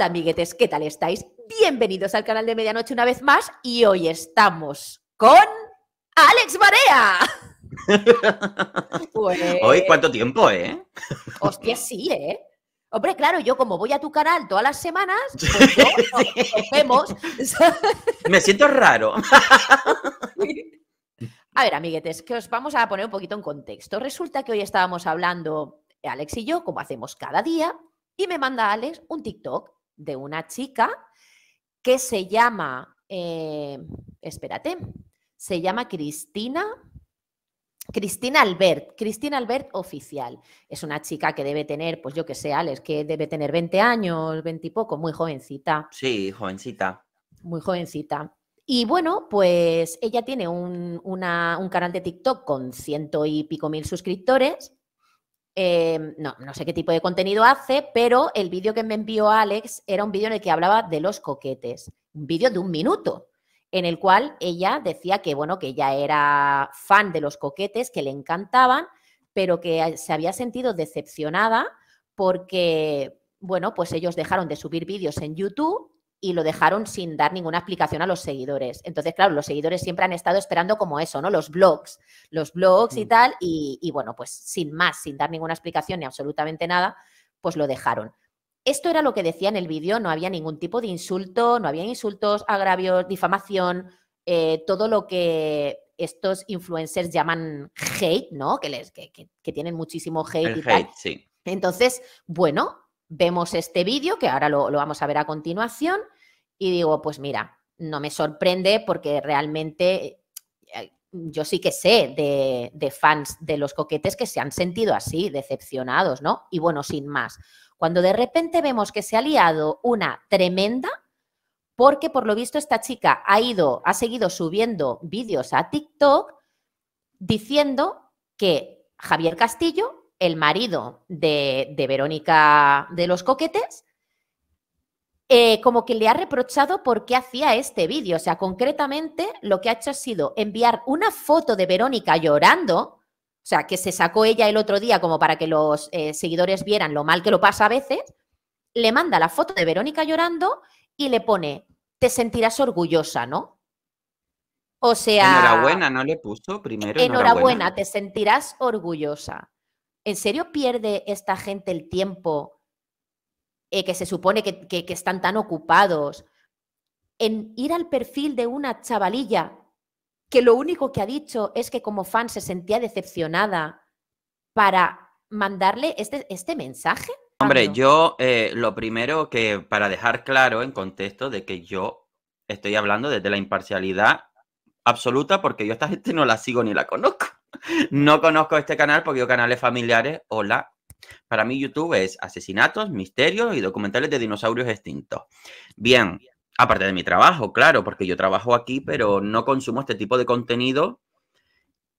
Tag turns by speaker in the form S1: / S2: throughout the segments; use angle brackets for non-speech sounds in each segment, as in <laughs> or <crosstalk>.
S1: Hola amiguetes, ¿qué tal estáis? Bienvenidos al canal de Medianoche una vez más y hoy estamos con Alex Marea! <laughs> Pues hoy cuánto
S2: tiempo, ¿eh?
S1: Hostia, sí, ¿eh? Hombre, claro, yo como voy a tu canal todas las semanas, vemos. <laughs> Pues
S2: me siento raro. <laughs>
S1: A ver, amiguetes, que os vamos a poner un poquito en contexto. Resulta que hoy estábamos hablando, Alex y yo, como hacemos cada día, y me manda Alex un TikTok de una chica que se llama, eh, espérate, se llama Cristina. Cristina Albert, Cristina Albert oficial. Es una chica que debe tener, pues yo que sé, Alex, que debe tener 20 años, 20 y poco, muy jovencita.
S2: Sí, jovencita.
S1: Muy jovencita. Y bueno, pues ella tiene un, un canal de TikTok con ciento y pico mil suscriptores Em, no, no sé qué tipo de contenido hace, pero el vídeo que me envió Alex era un vídeo en el que hablaba de los coquetes, un vídeo de un minuto, en el cual ella decía que, bueno, que ella era fan de los coquetes, que le encantaban, pero que se había sentido decepcionada porque, bueno, pues ellos dejaron de subir vídeos en YouTube y lo dejaron sin dar ninguna explicación a los seguidores. Entonces, claro, los seguidores siempre han estado esperando como eso, ¿no? Los blogs, los blogs y mm. tal, y, bueno, pues sin más, sin dar ninguna explicación ni absolutamente nada, pues lo dejaron. Esto era lo que decía en el vídeo, no había ningún tipo de insulto, no había insultos, agravios, difamación, eh, todo lo que estos influencers llaman hate, ¿no? Que, les, que, tienen muchísimo hate Entonces, bueno, vemos este vídeo, que ahora lo, vamos a ver a continuación, y digo, pues mira, no me sorprende porque realmente eh, yo sí que sé de, de, fans de los coquetes que se han sentido así, decepcionados, ¿no? Y bueno, sin más. Cuando de repente vemos que se ha liado una tremenda, porque por lo visto esta chica ha ido, ha seguido subiendo vídeos a TikTok diciendo que Javier Castillo el marido de, Verónica de los Coquetes, eh, como que le ha reprochado por qué hacía este vídeo. O sea, concretamente lo que ha hecho ha sido enviar una foto de Verónica llorando, o sea, que se sacó ella el otro día como para que los eh, seguidores vieran lo mal que lo pasa a veces, le manda la foto de Verónica llorando y le pone, te sentirás orgullosa, ¿no? O sea... Enhorabuena,
S2: ¿no le puso primero? enhorabuena
S1: te sentirás orgullosa. ¿en serio pierde esta gente el tiempo eh, que se supone que, están tan ocupados en ir al perfil de una chavalilla que lo único que ha dicho es que como fan se sentía decepcionada para mandarle este, este mensaje?
S2: Hombre, yo eh, lo primero que para dejar claro en contexto de que yo estoy hablando desde la imparcialidad absoluta porque yo a esta gente no la sigo ni la conozco. No conozco este canal porque yo canales familiares, hola. Para mí YouTube es asesinatos, misterios y documentales de dinosaurios extintos. Bien, aparte de mi trabajo, claro, porque yo trabajo aquí, pero no consumo este tipo de contenido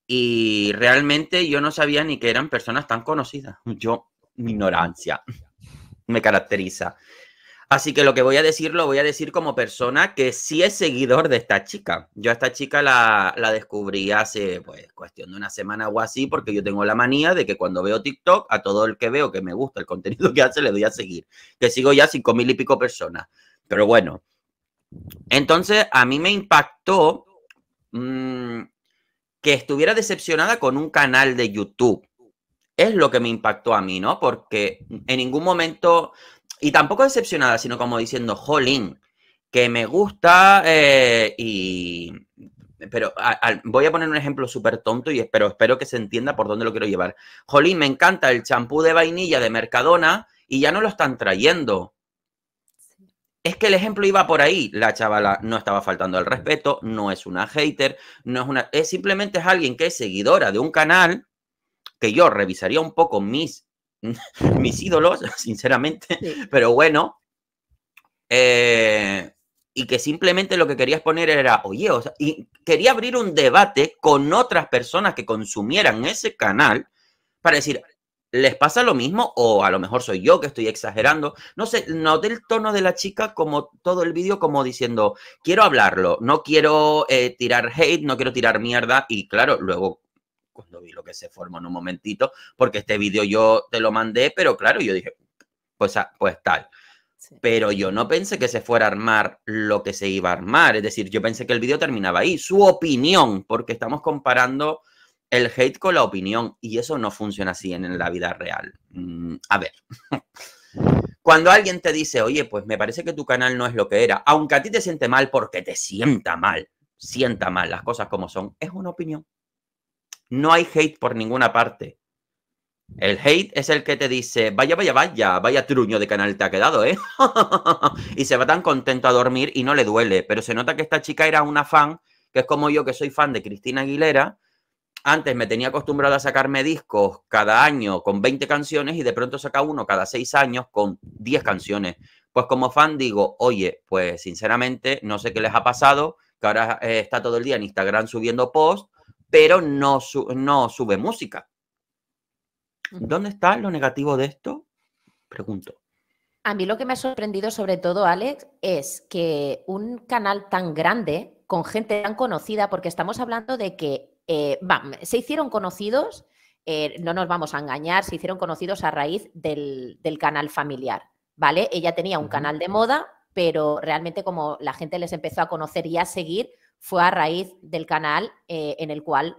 S2: y realmente yo no sabía ni que eran personas tan conocidas. Yo, mi ignorancia me caracteriza. Así que lo que voy a decir lo voy a decir como persona que sí es seguidor de esta chica. Yo a esta chica la, descubrí hace pues cuestión de una semana o así porque yo tengo la manía de que cuando veo TikTok a todo el que veo que me gusta el contenido que hace le doy a seguir. Que sigo ya cinco mil y pico personas. Pero bueno, entonces a mí me impactó mm, que estuviera decepcionada con un canal de YouTube es lo que me impactó a mí, ¿no? Porque en ningún momento y tampoco decepcionada, sino como diciendo, jolín, que me gusta eh, y... Pero voy a poner un ejemplo súper tonto y espero, espero que se entienda por dónde lo quiero llevar. Jolín, me encanta el champú de vainilla de Mercadona y ya no lo están trayendo. Es que el ejemplo iba por ahí. La chavala no estaba faltando al respeto, no es una hater, no es una. Es simplemente es alguien que es seguidora de un canal que yo revisaría un poco mis <laughs> mis ídolos, <laughs> sinceramente, pero bueno. Eh, y que simplemente lo que quería exponer era, oye, o sea, y quería abrir un debate con otras personas que consumieran ese canal para decir, ¿les pasa lo mismo? O a lo mejor soy yo que estoy exagerando. No sé, noté el tono de la chica como todo el vídeo como diciendo, quiero hablarlo, no quiero eh, tirar hate, no quiero tirar mierda. Y claro, luego cuando vi lo que se formó en un momentito, porque este vídeo yo te lo mandé, pero claro, yo dije, pues, ah, pues tal. Pero yo no pensé que se fuera a armar lo que se iba a armar. Es decir, yo pensé que el vídeo terminaba ahí. Su opinión, porque estamos comparando el hate con la opinión. Y eso no funciona así en la vida real. Mm, a ver. <laughs> Cuando alguien te dice, oye, pues me parece que tu canal no es lo que era, aunque a ti te siente mal porque te sienta mal, sienta mal las cosas como son, es una opinión. No hay hate por ninguna parte. El hate es el que te dice, vaya, vaya, vaya, vaya truño de canal te ha quedado, ¿eh? <laughs> y se va tan contento a dormir y no le duele. Pero se nota que esta chica era una fan, que es como yo que soy fan de Cristina Aguilera. Antes me tenía acostumbrado a sacarme discos cada año con 20 canciones y de pronto saca uno cada seis años con 10 canciones. Pues como fan digo, oye, pues sinceramente no sé qué les ha pasado, que ahora eh, está todo el día en Instagram subiendo posts pero no, sube música. ¿Dónde está lo negativo de esto? Pregunto.
S1: A mí lo que me ha sorprendido sobre todo, Alex, es que un canal tan grande, con gente tan conocida, porque estamos hablando de que eh, se hicieron conocidos, eh, no nos vamos a engañar, se hicieron conocidos a raíz del, canal familiar, ¿vale? Ella tenía un canal de moda, pero realmente como la gente les empezó a conocer y a seguir, fue a raíz del canal eh, en el cual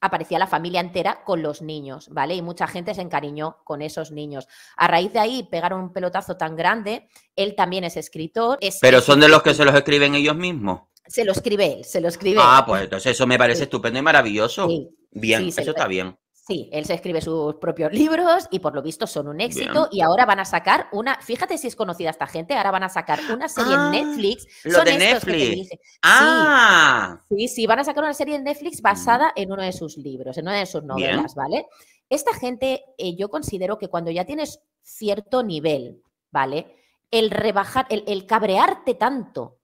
S1: aparecía la familia entera con los niños, ¿vale? Y mucha gente se encariñó con esos niños. A raíz de ahí pegaron un pelotazo tan grande, él también es escritor. Pero son de los que se
S2: los escriben ellos mismos.
S1: Se lo escribe él, se lo escribe. Ah,
S2: pues entonces eso me parece estupendo y maravilloso. Bien, eso está bien.
S1: Sí, él se escribe sus propios libros y por lo visto son un éxito y ahora van a sacar una, fíjate si es conocida esta gente, ahora van a sacar una serie en ah, Netflix. Lo de Netflix. ah. Sí, sí, van a sacar una serie en Netflix basada mm. en uno de sus libros, en una de sus novelas, ¿vale? Esta gente eh, yo considero que cuando ya tienes cierto nivel, ¿vale? El rebajar, el, el cabrearte tanto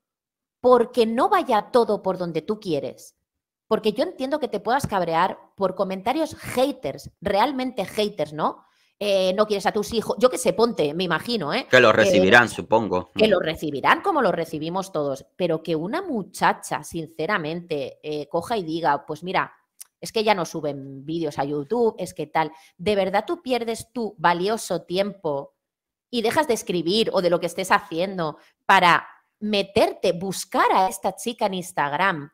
S1: porque no vaya todo por donde tú quieres porque yo entiendo que te puedas cabrear por comentarios haters, realmente haters, ¿no? Eh, no quieres a tus hijos, yo que sé, ponte, me imagino, ¿eh? Que los eh, recibirán,
S2: supongo. Que los
S1: recibirán como los recibimos todos, pero que una muchacha, sinceramente, eh, coja y diga, pues mira, es que ya no suben vídeos a YouTube, es que tal, ¿de verdad tú pierdes tu valioso tiempo y dejas de escribir o de lo que estés haciendo para meterte, buscar a esta chica en Instagram?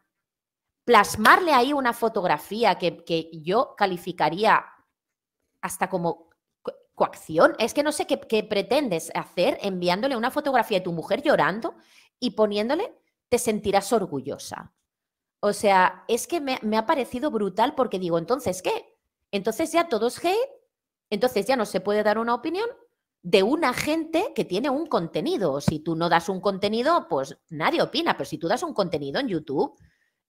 S1: plasmarle ahí una fotografía que, yo calificaría hasta como coacción. Es que no sé qué, pretendes hacer enviándole una fotografía de tu mujer llorando y poniéndole te sentirás orgullosa. O sea, es que me, me ha parecido brutal porque digo, entonces, ¿qué? Entonces ya todo es hate, entonces ya no se puede dar una opinión de una gente que tiene un contenido. Si tú no das un contenido, pues nadie opina, pero si tú das un contenido en YouTube,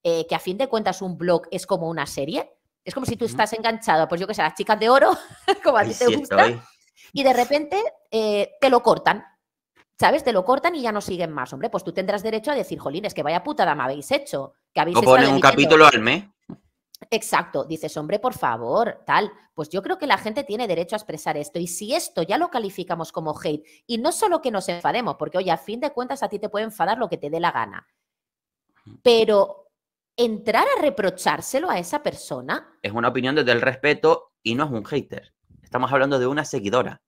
S1: eh, que a fin de cuentas un blog es como una serie. Es como si tú estás enganchado, pues yo que sé, a las chicas de oro, <laughs> como a ti te gusta, y de repente eh, te lo cortan. ¿Sabes? Te lo cortan y ya no siguen más. Hombre, pues tú tendrás derecho a decir, jolines, que vaya putada me habéis hecho. Que habéis o ponen un capítulo al mes. Exacto, dices, hombre, por favor, tal. Pues yo creo que la gente tiene derecho a expresar esto. Y si esto ya lo calificamos como hate, y no solo que nos enfademos, porque oye, a fin de cuentas a ti te puede enfadar lo que te dé la gana. Pero entrar a reprochárselo a esa persona.
S2: Es una opinión desde el respeto y no es un hater. Estamos hablando de una seguidora.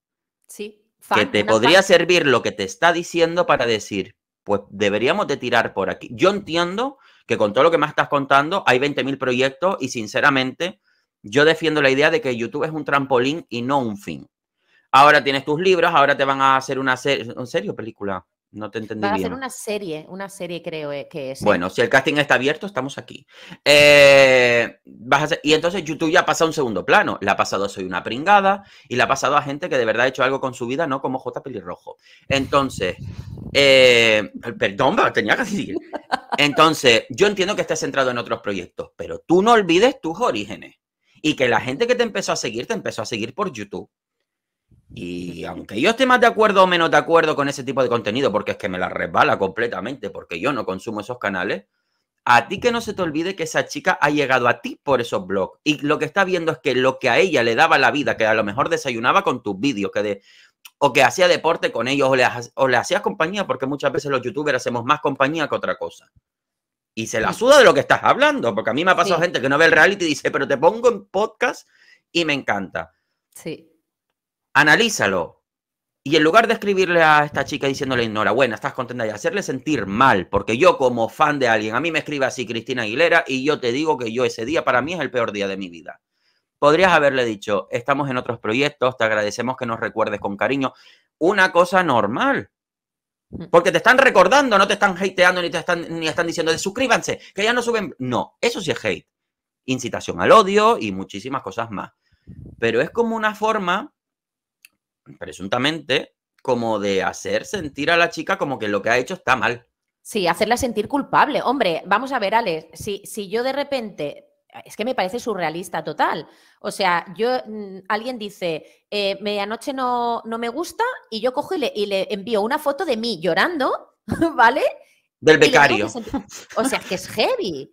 S1: Sí. que te podría servir
S2: lo que te está diciendo para decir, pues deberíamos de tirar por aquí. Yo entiendo que con todo lo que me estás contando hay 20.000 proyectos y sinceramente yo defiendo la idea de que YouTube es un trampolín y no un fin. Ahora tienes tus libros, ahora te van a hacer una serie, ¿en serio película? No te entendí Van a hacer una
S1: serie, una serie creo eh, que es. ¿eh? Bueno, si
S2: el casting está abierto, estamos aquí. Eh, vas y entonces YouTube ya pasa a un segundo plano. La ha pasado a Soy una pringada y la ha pasado a gente que de verdad ha hecho algo con su vida, no como J. Pelirrojo. Entonces, perdón, pero tenía que decir. Entonces, yo entiendo que estés centrado en otros proyectos, pero tú no olvides tus orígenes y que la gente que te empezó a seguir, te empezó a seguir por YouTube. Y aunque yo esté más de acuerdo o menos de acuerdo con ese tipo de contenido, porque es que me la resbala completamente, porque yo no consumo esos canales, a ti que no se te olvide que esa chica ha llegado a ti por esos blogs. Y lo que está viendo es que lo que a ella le daba la vida, que a lo mejor desayunaba con tus vídeos, que de, o que hacía deporte con ellos, o le, hacías compañía, porque muchas veces los youtubers hacemos más compañía que otra cosa. Y se la suda de lo que estás hablando, porque a mí me ha pasado gente que no ve el reality y dice, pero te pongo en podcast y me encanta. Sí analízalo. Y en lugar de escribirle a esta chica diciéndole enhorabuena, estás contenta y hacerle sentir mal, porque yo como fan de alguien, a mí me escribe así Cristina Aguilera y yo te digo que yo ese día para mí es el peor día de mi vida. Podrías haberle dicho, estamos en otros proyectos, te agradecemos que nos recuerdes con cariño. Una cosa normal. Mm. Porque te están recordando, no te están hateando ni te están, ni están diciendo de suscríbanse, que ya no suben. No, eso sí es hate. Incitación al odio y muchísimas cosas más. Pero es como una forma presuntamente, como de hacer sentir a la chica como que lo que ha hecho está mal.
S1: Sí, hacerla sentir culpable. Hombre, vamos a ver, Ale, si, si yo de repente es que me parece surrealista total. O sea, yo mm, alguien dice, eh, medianoche no, no, me gusta, y yo cojo y le, y le, envío una foto de mí llorando, <laughs> ¿vale?
S2: Del becario.
S1: O sea, que es heavy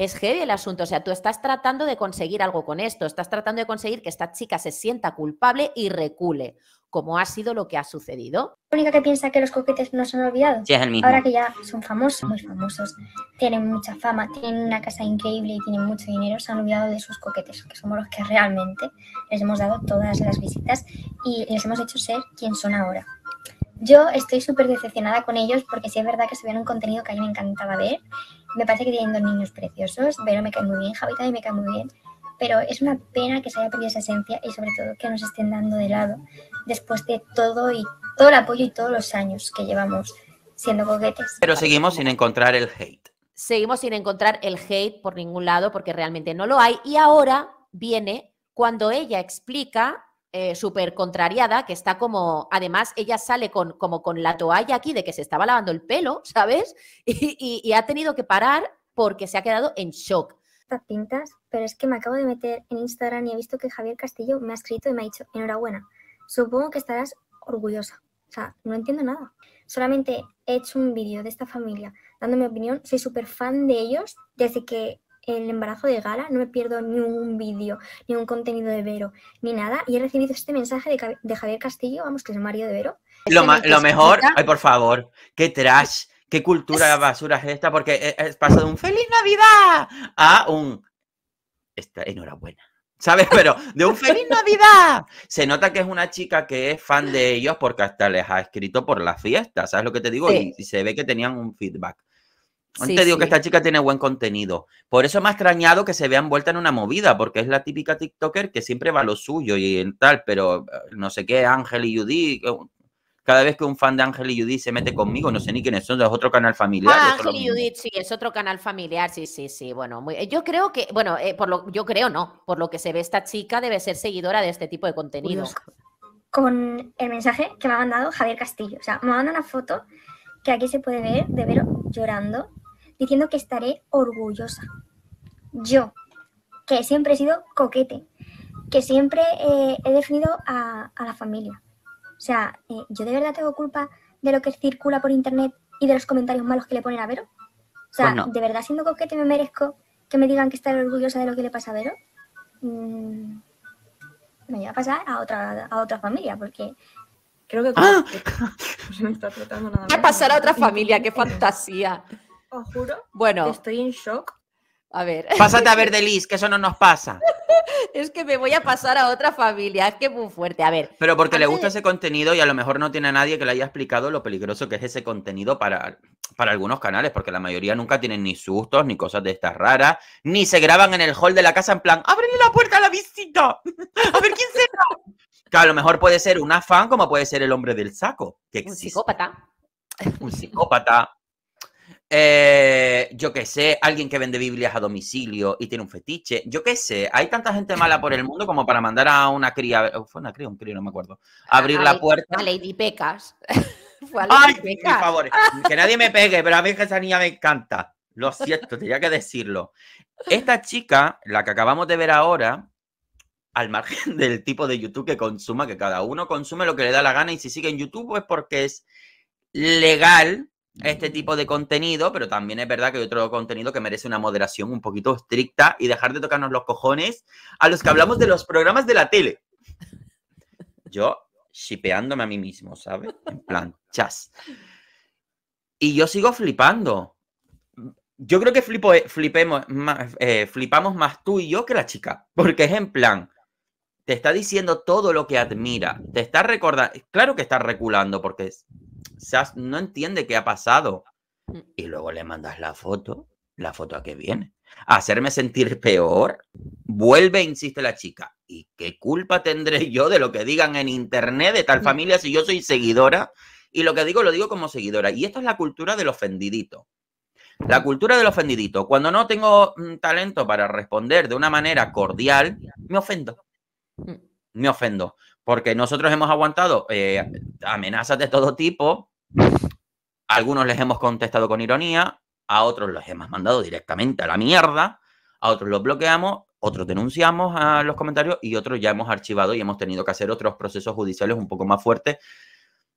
S1: es heavy el asunto. O sea, tú estás tratando de conseguir algo con esto, estás tratando de conseguir que esta chica se sienta culpable y recule, como ha sido lo que ha sucedido.
S3: La única que piensa que los coquetes no se han olvidado. Sí, es el mismo. Ahora que ya son famosos, muy famosos, tienen mucha fama, tienen una casa increíble y tienen mucho dinero, se han olvidado de sus coquetes, que somos los que realmente les hemos dado todas las visitas y les hemos hecho ser quien son ahora. Yo estoy súper decepcionada con ellos porque sí es verdad que se un contenido que a mí me encantaba ver me parece que tienen dos niños preciosos, pero me cae muy bien, javita también me cae muy bien, pero es una pena que se haya perdido esa esencia y sobre todo que nos estén dando de lado después de
S1: todo y todo el apoyo y todos los años que llevamos siendo coquetes.
S2: Pero seguimos sin encontrar el hate.
S1: Seguimos sin encontrar el hate por ningún lado porque realmente no lo hay y ahora viene cuando ella explica eh, súper contrariada, que está como, además ella sale con, como con la toalla aquí de que se estaba lavando el pelo, ¿sabes? <laughs> Y, ha tenido que parar porque se ha quedado en shock. Pintas,
S3: pero es que me acabo de meter en Instagram y he visto que Javier Castillo me ha escrito y me ha dicho, enhorabuena, supongo que estarás orgullosa. O sea, no entiendo nada. Solamente he hecho un vídeo de esta familia dándome mi opinión. Soy súper fan de ellos desde que el embarazo de Gala, no me pierdo ni un vídeo, ni un contenido de Vero, ni nada. Y he recibido este mensaje de, Javier Castillo, vamos, que es Mario de Vero. Lo, este mejor, ay, por
S2: favor, qué trash, qué cultura basura es esta, porque e-, es de un
S1: feliz Navidad
S2: a un. Esta, enhorabuena. ¿Sabes? <laughs> Pero de un feliz Navidad. Se nota que es una chica que es fan de ellos porque hasta les ha escrito por la fiesta, ¿sabes lo que te digo? y se ve que tenían un feedback
S1: te digo que esta
S2: chica tiene buen contenido. Por eso me ha extrañado que se vea envuelta en una movida, porque es la típica TikToker que siempre va a lo suyo y tal, pero eh, no sé qué, Ángel y Judy. Cada vez que un fan de Ángel y Judy se mete conmigo, no sé ni quiénes son, es otro canal familiar. Ah, Ángel y
S1: Judy sí, es otro canal familiar, sí, sí, sí. Bueno, eh, yo creo que, bueno, eh, por lo, yo creo no, por lo que se ve esta chica debe ser seguidora de este tipo de contenido.
S3: con el mensaje que me ha mandado Javier Castillo, o sea, me manda una foto que aquí se puede ver de Vero llorando diciendo que estaré orgullosa. Yo, que siempre he sido coquete, que siempre eh, he definido a, a, la familia. O sea, eh, ¿yo de verdad tengo culpa de lo que circula por internet y de los comentarios malos que le ponen a Vero? O sea, ¿de verdad siendo coquete me merezco que me digan que estaré orgullosa de lo que le pasa a Vero? Mm, me voy a pasar a otra, a otra familia, porque
S2: creo que... ¡Ah! <laughs>
S1: está tratando nada a pasar a otra familia, qué fantasía. Os juro. Bueno. estoy en shock.
S2: A ver. <laughs> Pásate a ver de Liz, que eso no nos pasa.
S1: es que me voy a pasar a otra familia, es que es muy fuerte. A ver. Pero porque le gusta ese
S2: contenido y a lo mejor no tiene a nadie que le haya explicado lo peligroso que es ese contenido para, para algunos canales, porque la mayoría nunca tienen ni sustos, ni cosas de estas raras, ni se graban en el hall de la casa en plan, ábrele
S1: la puerta a la visita, <laughs> a ver quién
S2: será. que a lo mejor puede ser una fan como puede ser el hombre del saco. un
S1: psicópata.
S2: Un psicópata, eh, yo qué sé, alguien que vende Biblias a domicilio y tiene un fetiche. Yo qué sé, hay tanta gente mala por el mundo como para mandar a una cría, eh, fue una cría, un crío, no me acuerdo, abrir la, puerta.
S1: Lady Pecas. <laughs> Ay, Por favor,
S2: que nadie me pegue, pero a mí esa niña me encanta. Lo cierto tenía que decirlo. Esta chica, la que acabamos de ver ahora, al margen <laughs> del tipo de YouTube que consuma, que cada uno consume lo que le da la gana y si sigue en YouTube es porque es legal este tipo de contenido, pero también es verdad que hay otro contenido que merece una moderación un poquito estricta y dejar de tocarnos los cojones a los que hablamos de los programas de la tele. Yo shipeándome a mí mismo, ¿sabes? En plan, chas. Y yo sigo flipando. Yo creo que flipo, eh, flipemos, eh, flipamos más tú y yo que la chica, porque es en plan, te está diciendo todo lo que admira, te está recordando, claro que está reculando porque es no entiende qué ha pasado. Mm. Y luego le mandas la foto, la foto a que viene. hacerme sentir peor. Vuelve, e insiste la chica. ¿Y qué culpa tendré yo de lo que digan en internet de tal mm. familia si yo soy seguidora? Y lo que digo, lo digo como seguidora. Y esta es la cultura del ofendidito. La mm. cultura del ofendidito. Cuando no tengo talento para responder de una manera cordial, me ofendo. Me ofendo porque nosotros hemos aguantado eh, amenazas de todo tipo, algunos les hemos contestado con ironía, a otros los hemos mandado directamente a la mierda, a otros los bloqueamos, otros denunciamos a los comentarios y otros ya hemos archivado y hemos tenido que hacer otros procesos judiciales un poco más fuertes.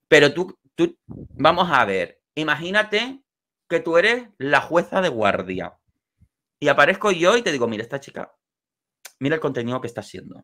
S2: Pero tú, tú, vamos a ver, imagínate que tú eres la jueza de guardia y aparezco yo y te digo, mira esta chica, mira el contenido que está haciendo.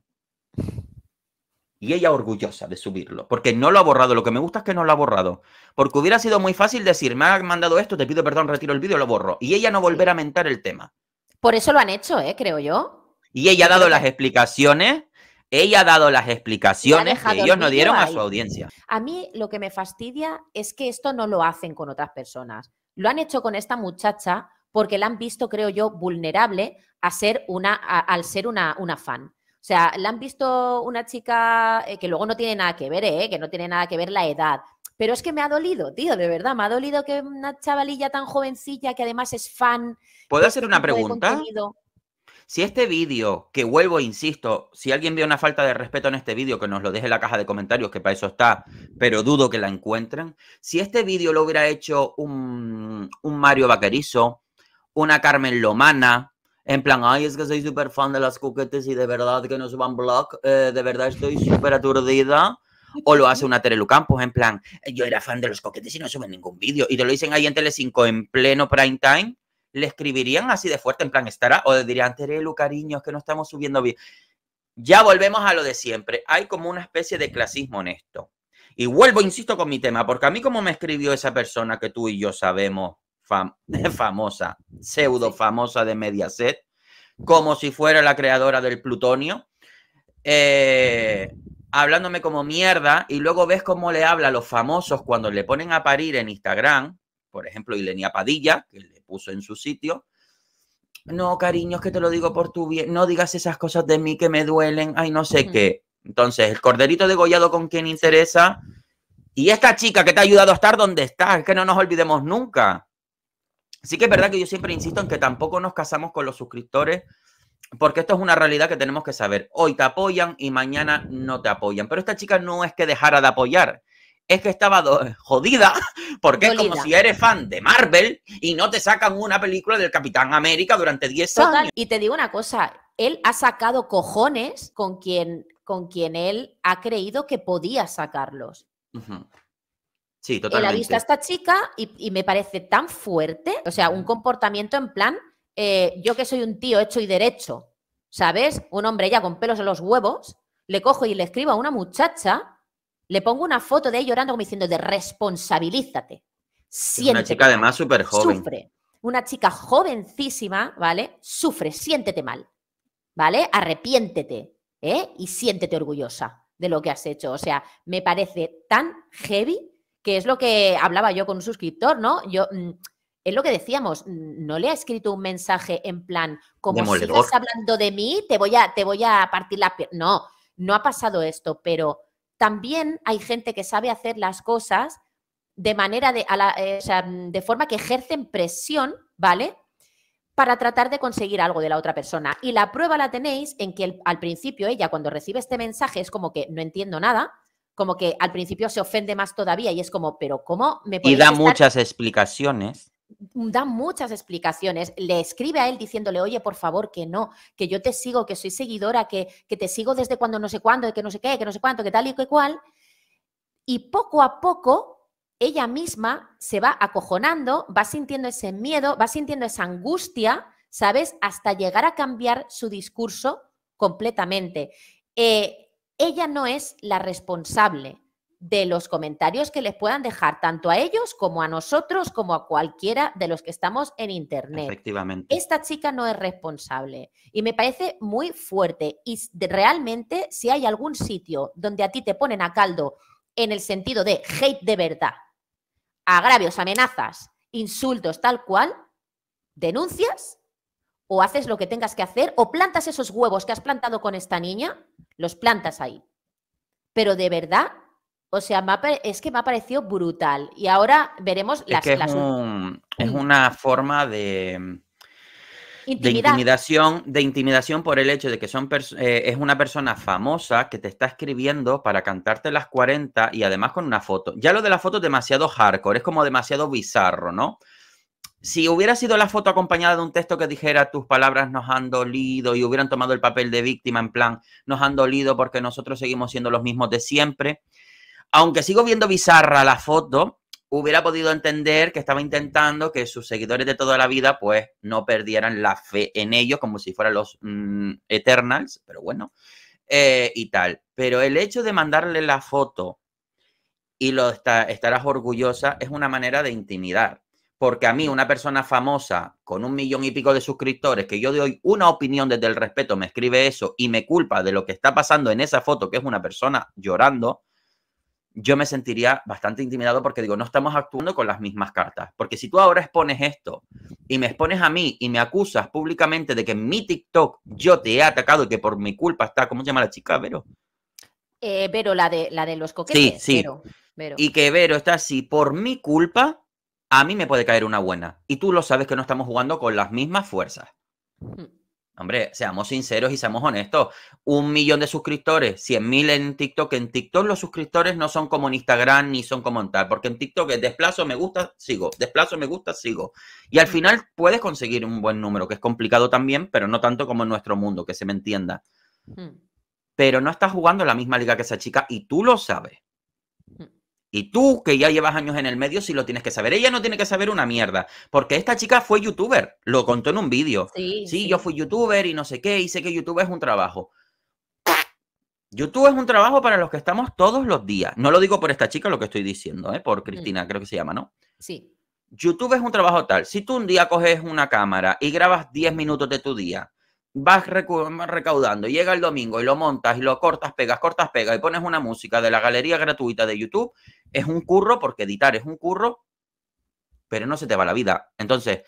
S2: Y ella orgullosa de subirlo, porque no lo ha borrado. Lo que me gusta es que no lo ha borrado. Porque hubiera sido muy fácil decir, me han mandado esto, te pido perdón, retiro el vídeo, lo borro. Y ella no volver a mentar el tema.
S1: Por eso lo han hecho, ¿eh? creo yo.
S2: Y ella ha dado las explicaciones ella ha dado las explicaciones que ellos no dieron a su audiencia.
S1: A mí lo que me fastidia es que esto no lo hacen con otras personas. Lo han hecho con esta muchacha porque la han visto, creo yo, vulnerable a ser al ser una, una fan. O sea, la han visto una chica eh, que luego no tiene nada que ver, eh, que no tiene nada que ver la edad. Pero es que me ha dolido, tío, de verdad, me ha dolido que una chavalilla tan jovencilla que además es fan. ¿Puedo hacer este una pregunta?
S2: Si este vídeo, que vuelvo, e insisto, si alguien ve una falta de respeto en este vídeo, que nos lo deje en la caja de comentarios, que para eso está, pero dudo que la encuentren. Si este vídeo lo hubiera hecho un, un Mario Vaquerizo, una Carmen Lomana, en plan, ay, es que soy súper fan de las coquetes y de verdad que no suban blog, eh, de verdad estoy súper aturdida. O lo hace una Terelu Campos, en plan, yo era fan de los coquetes y no suben ningún vídeo. Y te lo dicen ahí en 5 en pleno prime time. Le escribirían así de fuerte, en plan, estará. O le dirían, Terelu, cariño, es que no estamos subiendo bien. Ya volvemos a lo de siempre. Hay como una especie de clasismo en esto. Y vuelvo, insisto, con mi tema, porque a mí como me escribió esa persona que tú y yo sabemos <laughs> famosa, pseudo famosa de Mediaset, como si fuera la creadora del plutonio, eh, hablándome como mierda, y luego ves cómo le habla a los famosos cuando le ponen a parir en Instagram, por ejemplo, Ilenia Padilla, que le puso en su sitio. No, cariño, es que te lo digo por tu bien. No digas esas cosas de mí que me duelen. Ay, no sé qué. Entonces, el corderito degollado con quien interesa. Y esta chica que te ha ayudado a estar donde estás. Es que no nos olvidemos nunca. Así que es verdad que yo siempre insisto en que tampoco nos casamos con los suscriptores, porque esto es una realidad que tenemos que saber. Hoy te apoyan y mañana no te apoyan. Pero esta chica no es que dejara de apoyar, es que estaba jodida, <laughs> porque es como si eres fan de Marvel y no te sacan una película del Capitán América durante 10 años.
S1: Y te digo una cosa, él ha sacado cojones con quien, con quien él ha creído que podía sacarlos.
S2: Sí, totalmente. Eh, la vista esta
S1: chica y, me parece tan fuerte, o sea, un mm. comportamiento en plan, eh, yo que soy un tío hecho y derecho, ¿sabes? Un hombre ya con pelos en los huevos, le cojo y le escribo a una muchacha, le pongo una foto de ella llorando como diciendo de responsabilízate. una chica
S2: además súper joven. Sufre.
S1: Una chica jovencísima, ¿vale? Sufre, siéntete mal, ¿vale? Arrepiéntete, ¿eh? Y siéntete orgullosa de lo que has hecho. O sea, me parece tan heavy que es lo que hablaba yo con un suscriptor, ¿no? Yo, mm, es lo que decíamos, mm, no le ha escrito un mensaje en plan, como hablando de mí, te voy a, te voy a partir la piel No, no ha pasado esto, pero también hay gente que sabe hacer las cosas de manera de, a eh, o sea, mm, de forma que ejercen presión, ¿vale? Para tratar de conseguir algo de la otra persona. Y la prueba la tenéis en que al principio ella, cuando recibe este mensaje, es como que no entiendo nada, como que al principio se ofende más todavía y es como, pero ¿cómo me Y da muchas
S2: explicaciones.
S1: Da muchas explicaciones. Le escribe a él diciéndole, oye, por favor, que no, que yo te sigo, que soy seguidora, que, que te sigo desde cuando no sé cuándo, que no sé qué, que no sé cuánto, que tal y que cual. Y poco a poco ella misma se va acojonando, va sintiendo ese miedo, va sintiendo esa angustia, ¿sabes? Hasta llegar a cambiar su discurso completamente. Eh, ella no es la responsable de los comentarios que les puedan dejar tanto a ellos como a nosotros, como a cualquiera de los que estamos en Internet.
S2: Efectivamente.
S1: Esta chica no es responsable y me parece muy fuerte. Y realmente, si hay algún sitio donde a ti te ponen a caldo en el sentido de hate de verdad, agravios, amenazas, insultos, tal cual, denuncias o haces lo que tengas que hacer, o plantas esos huevos que has plantado con esta niña, los plantas ahí. Pero de verdad, o sea, es que me ha parecido brutal. Y ahora veremos las... Es, que es,
S2: mm. una forma de...
S1: intimidación,
S2: de intimidación por el hecho de que son eh, es una persona famosa que te está escribiendo para cantarte las 40 y además con una foto. Ya lo de la foto es demasiado hardcore, es como demasiado bizarro, ¿no? si hubiera sido la foto acompañada de un texto que dijera tus palabras nos han dolido y hubieran tomado el papel de víctima en plan nos han dolido porque nosotros seguimos siendo los mismos de siempre, aunque sigo viendo bizarra la foto, hubiera podido entender que estaba intentando que sus seguidores de toda la vida pues no perdieran la fe en ellos como si fueran los mm, Eternals, pero bueno, eh, y tal. Pero el hecho de mandarle la foto y lo estarás orgullosa es una manera de intimidar porque a mí una persona famosa con un millón y pico de suscriptores, que yo doy una opinión desde el respeto, me escribe eso y me culpa de lo que está pasando en esa foto, que es una persona llorando, yo me sentiría bastante intimidado porque digo, no estamos actuando con las mismas cartas. Porque si tú ahora expones esto y me expones a mí y me acusas públicamente de que en mi TikTok yo te he atacado y que por mi culpa está, ¿cómo se llama la chica, Vero?
S1: Eh, Vero, la de, la de los coquetes. Sí, sí. Y
S2: que Vero está así, por mi culpa, a mí me puede caer una buena. Y tú lo sabes que no estamos jugando con las mismas fuerzas. Hmm. Hombre, seamos sinceros y seamos honestos. Un millón de suscriptores, 100 mil en TikTok. En TikTok los suscriptores no son como en Instagram ni son como en tal, porque en TikTok desplazo, me gusta, sigo, desplazo, me gusta, sigo. Y al hmm. final puedes conseguir un buen número, que es complicado también, pero no tanto como en nuestro mundo, que se me entienda. Hmm. Pero no estás jugando la misma liga que esa chica y tú lo sabes. Y tú, que ya llevas años en el medio, sí lo tienes que saber. Ella no tiene que saber una mierda, porque esta chica fue youtuber, lo contó en un vídeo. Sí, yo fui youtuber y no sé qué, y sé que YouTube es un trabajo. YouTube es un trabajo para los que estamos todos los días. No lo digo por esta chica lo que estoy diciendo, ¿eh? por mm. Cristina, creo que se llama, ¿no? Sí. YouTube es un trabajo tal. Si tú un día coges una cámara y grabas 10 minutos de tu día, vas recaudando, llega el domingo y lo montas y lo cortas, pegas, cortas, pegas y pones una música de la galería gratuita de YouTube, es un curro, porque editar es un curro, pero no se te va la vida. Entonces,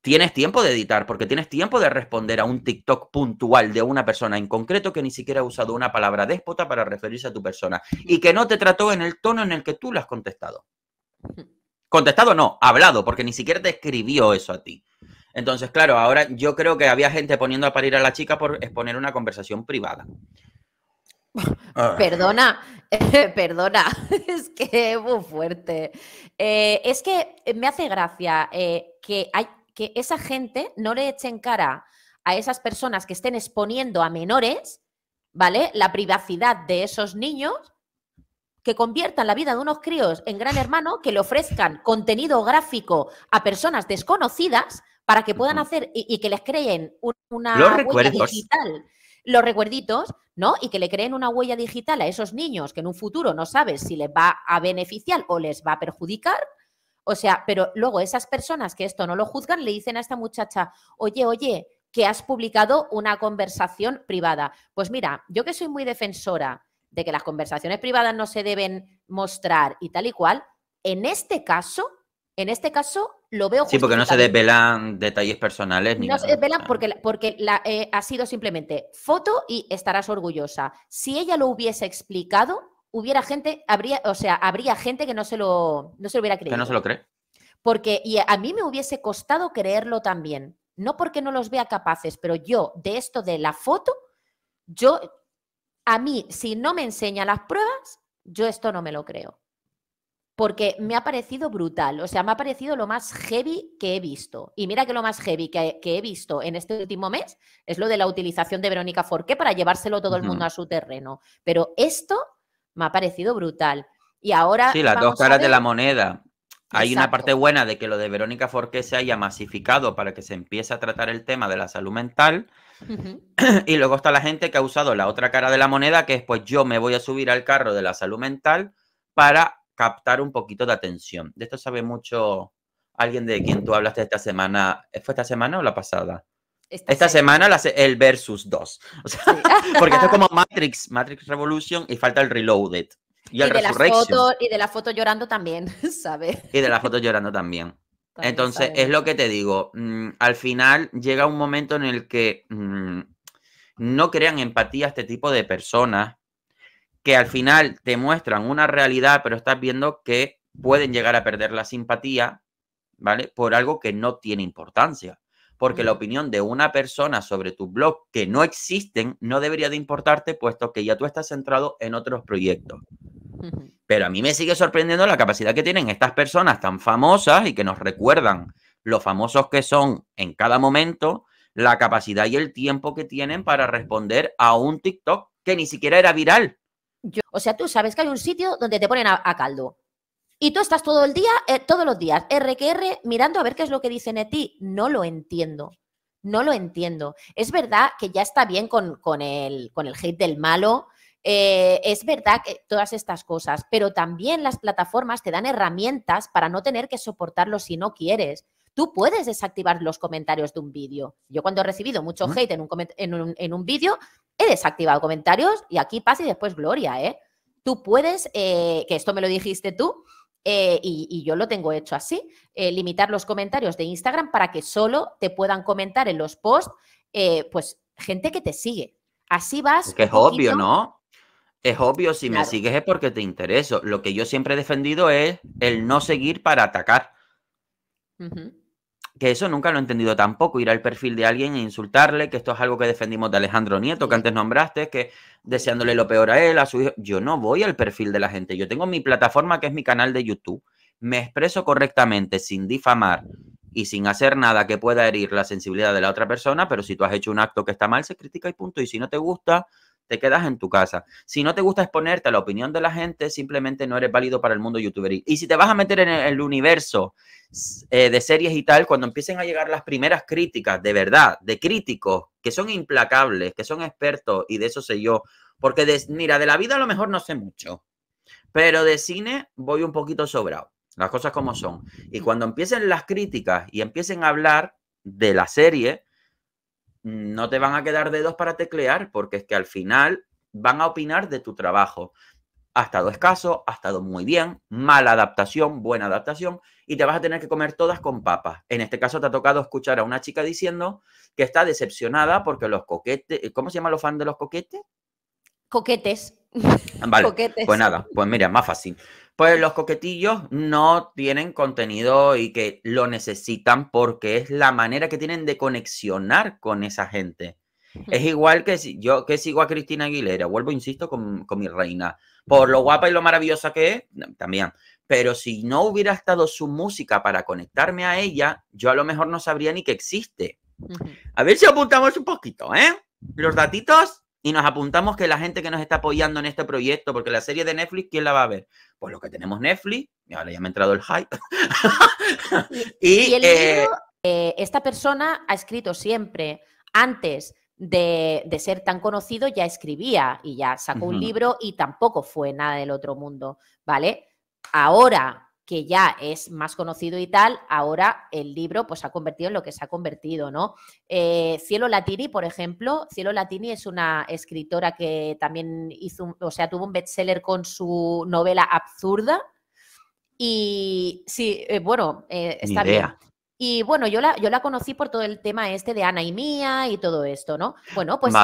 S2: tienes tiempo de editar, porque tienes tiempo de responder a un TikTok puntual de una persona en concreto que ni siquiera ha usado una palabra déspota para referirse a tu persona y que no te trató en el tono en el que tú lo has contestado. Contestado no, hablado, porque ni siquiera te escribió eso a ti. Entonces, claro, ahora yo creo que había gente poniendo a parir a la chica por exponer una conversación privada. <laughs> Ah.
S1: Perdona, <laughs> perdona, <laughs> es que es muy fuerte. Eh, es que me hace gracia eh, que, hay, que esa gente no le echen cara a esas personas que estén exponiendo a menores, ¿vale? La privacidad de esos niños, que conviertan la vida de unos críos en gran hermano, que le ofrezcan contenido gráfico a personas desconocidas para que puedan hacer y, que les creen una huella digital. Los recuerditos, ¿no? Y que le creen una huella digital a esos niños que en un futuro no sabes si les va a beneficiar o les va a perjudicar. O sea, pero luego esas personas que esto no lo juzgan le dicen a esta muchacha, oye, oye, que has publicado una conversación privada. Pues mira, yo que soy muy defensora de que las conversaciones privadas no se deben mostrar y tal y cual, en este caso en este caso, lo veo. Sí, porque no se
S2: desvelan detalles personales. no se
S1: desvelan ah. porque, porque eh, ha sido simplemente foto y estarás orgullosa. Si ella lo hubiese explicado, hubiera gente, habría, o sea, habría gente que no se lo, se hubiera creído. Que no se lo cree. Porque, y a mí me hubiese costado creerlo también. No porque no los vea capaces, pero yo, de esto de la foto, yo, a mí, si no me enseña las pruebas, yo esto no me lo creo porque me ha parecido brutal, o sea, me ha parecido lo más heavy que he visto. Y mira que lo más heavy que, he visto en este último mes es lo de la utilización de Verónica Forqué para llevárselo todo el mundo a su terreno. Pero esto me ha parecido brutal. Y ahora... Sí, las dos caras de la
S2: moneda. Hay una parte buena de que lo de Verónica Forqué se haya masificado para que se empiece a tratar el tema de la salud mental. <clears throat> Y luego está la gente que ha usado la otra cara de la moneda, que es pues yo me voy a subir al carro de la salud mental para captar un poquito de atención. De esto sabe mucho alguien de quien tú hablaste esta semana. Eh, ¿Fue esta semana o la pasada? Esta, semana el versus 2. <laughs> <laughs> Porque esto es como <laughs> Matrix, Matrix Revolution y falta el Reloaded. Y, y de la foto,
S1: y de la foto llorando también, ¿sabes? Y
S2: de la foto llorando también.
S1: Entonces, es lo
S2: que te digo. Mm, al final llega un momento en el que mm, no crean empatía a este tipo de personas que al final te muestran una realidad, pero estás viendo que pueden llegar a perder la simpatía, ¿vale? Por algo que no tiene importancia. Porque la opinión de una persona sobre tu blog que no existen no debería de importarte, puesto que ya tú estás centrado en otros proyectos. Pero a mí me sigue sorprendiendo la capacidad que tienen estas personas tan famosas y que nos recuerdan los famosos que son en cada momento, la capacidad y el tiempo que tienen para responder a un TikTok que ni siquiera era viral
S1: o sea, tú sabes que hay un sitio donde te ponen a, caldo. Y tú estás todo el día, eh, todos los días, RQR, mirando a ver qué es lo que dicen de ti. No lo entiendo. No lo entiendo. Es verdad que ya está bien con, el, con hate del malo. Eh, es verdad que todas estas cosas, pero también las plataformas te dan herramientas para no tener que soportarlo si no quieres. Tú puedes desactivar los comentarios de un vídeo. Yo cuando he recibido mucho hate en un, vídeo, he desactivado comentarios y aquí pasa y después gloria, ¿eh? Tú puedes, eh, que esto me lo dijiste tú, eh, y, yo lo tengo hecho así, eh, limitar los comentarios de Instagram para que solo te puedan comentar en los posts, pues, gente que te sigue. Así vas. Es que es obvio, ¿no?
S2: Es obvio, si me sigues es porque te intereso. Lo que yo siempre he defendido es el no seguir para atacar que eso nunca lo he entendido tampoco, ir al perfil de alguien e insultarle, que esto es algo que defendimos de Alejandro Nieto, que antes nombraste, que deseándole lo peor a él, a su hijo. Yo no voy al perfil de la gente, yo tengo mi plataforma que es mi canal de YouTube, me expreso correctamente sin difamar y sin hacer nada que pueda herir la sensibilidad de la otra persona, pero si tú has hecho un acto que está mal, se critica y punto, y si no te gusta, te quedas en tu casa. Si no te gusta exponerte a la opinión de la gente, simplemente no eres válido para el mundo youtuber. Y si te vas a meter en el universo eh, de series y tal, cuando empiecen a llegar las primeras críticas, de verdad, de críticos, que son implacables, que son expertos, y de eso sé yo, porque mira, de la vida a lo mejor no sé mucho, pero de cine voy un poquito sobrado, las cosas como son. Y cuando empiecen las críticas y empiecen a hablar de la serie, no te van a quedar dedos para teclear porque es que al final van a opinar de tu trabajo. Ha estado escaso, ha estado muy bien, mala adaptación, buena adaptación, y te vas a tener que comer todas con papas. En este caso te ha tocado escuchar a una chica diciendo que está decepcionada porque los coquetes, eh, ¿cómo se llaman los fans de los
S1: coquetes? Coquetes.
S2: Vale, <laughs> Coquetes. pues nada, pues mira, más fácil. Pues los coquetillos no tienen contenido y que lo necesitan porque es la manera que tienen de conexionar con esa gente. Es igual que si yo que sigo a Cristina Aguilera, vuelvo, insisto, con, con mi reina, por lo guapa y lo maravillosa que es, también. Pero si no hubiera estado su música para conectarme a ella, yo a lo mejor no sabría ni que existe. A ver si apuntamos un poquito, ¿eh? Los datitos y nos apuntamos que la gente que nos está apoyando en este proyecto, porque la serie de Netflix, ¿quién la va a ver? Pues lo que tenemos Netflix, y ahora ya me ha entrado el hype.
S1: <laughs> y, eh, eh, esta persona ha escrito siempre, antes de, ser tan conocido, ya escribía y ya sacó un libro y tampoco fue nada del otro mundo, ¿vale? Ahora que ya es más conocido y tal, ahora el libro pues ha convertido en lo que se ha convertido, ¿no? Eh, Cielo Latini, por ejemplo, Cielo Latini es una escritora que también hizo, o sea, tuvo un bestseller con su novela Absurda y sí, eh, bueno, eh, está bien. Y bueno, yo la, yo la conocí por todo el tema este de Ana y Mía y todo esto, ¿no? Bueno, pues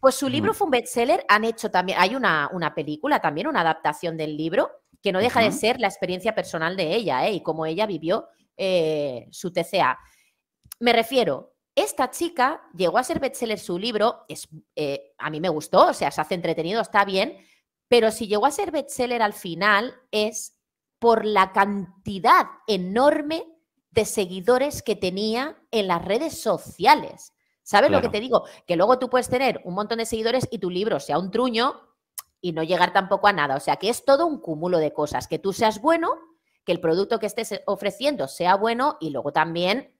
S1: Pues su libro fue un bestseller, han hecho también, hay una, una película también, una adaptación del libro, que no deja de ser la experiencia personal de ella ¿eh? y cómo ella vivió eh, su TCA. Me refiero, esta chica llegó a ser bestseller su libro, es, eh, a mí me gustó, o sea, se hace entretenido, está bien, pero si llegó a ser bestseller al final es por la cantidad enorme de seguidores que tenía en las redes sociales. ¿Sabes lo que te digo? Que luego tú puedes tener un montón de seguidores y tu libro sea un truño, y no llegar tampoco a nada. O sea, que es todo un cúmulo de cosas, que tú seas bueno, que el producto que estés ofreciendo sea bueno y luego también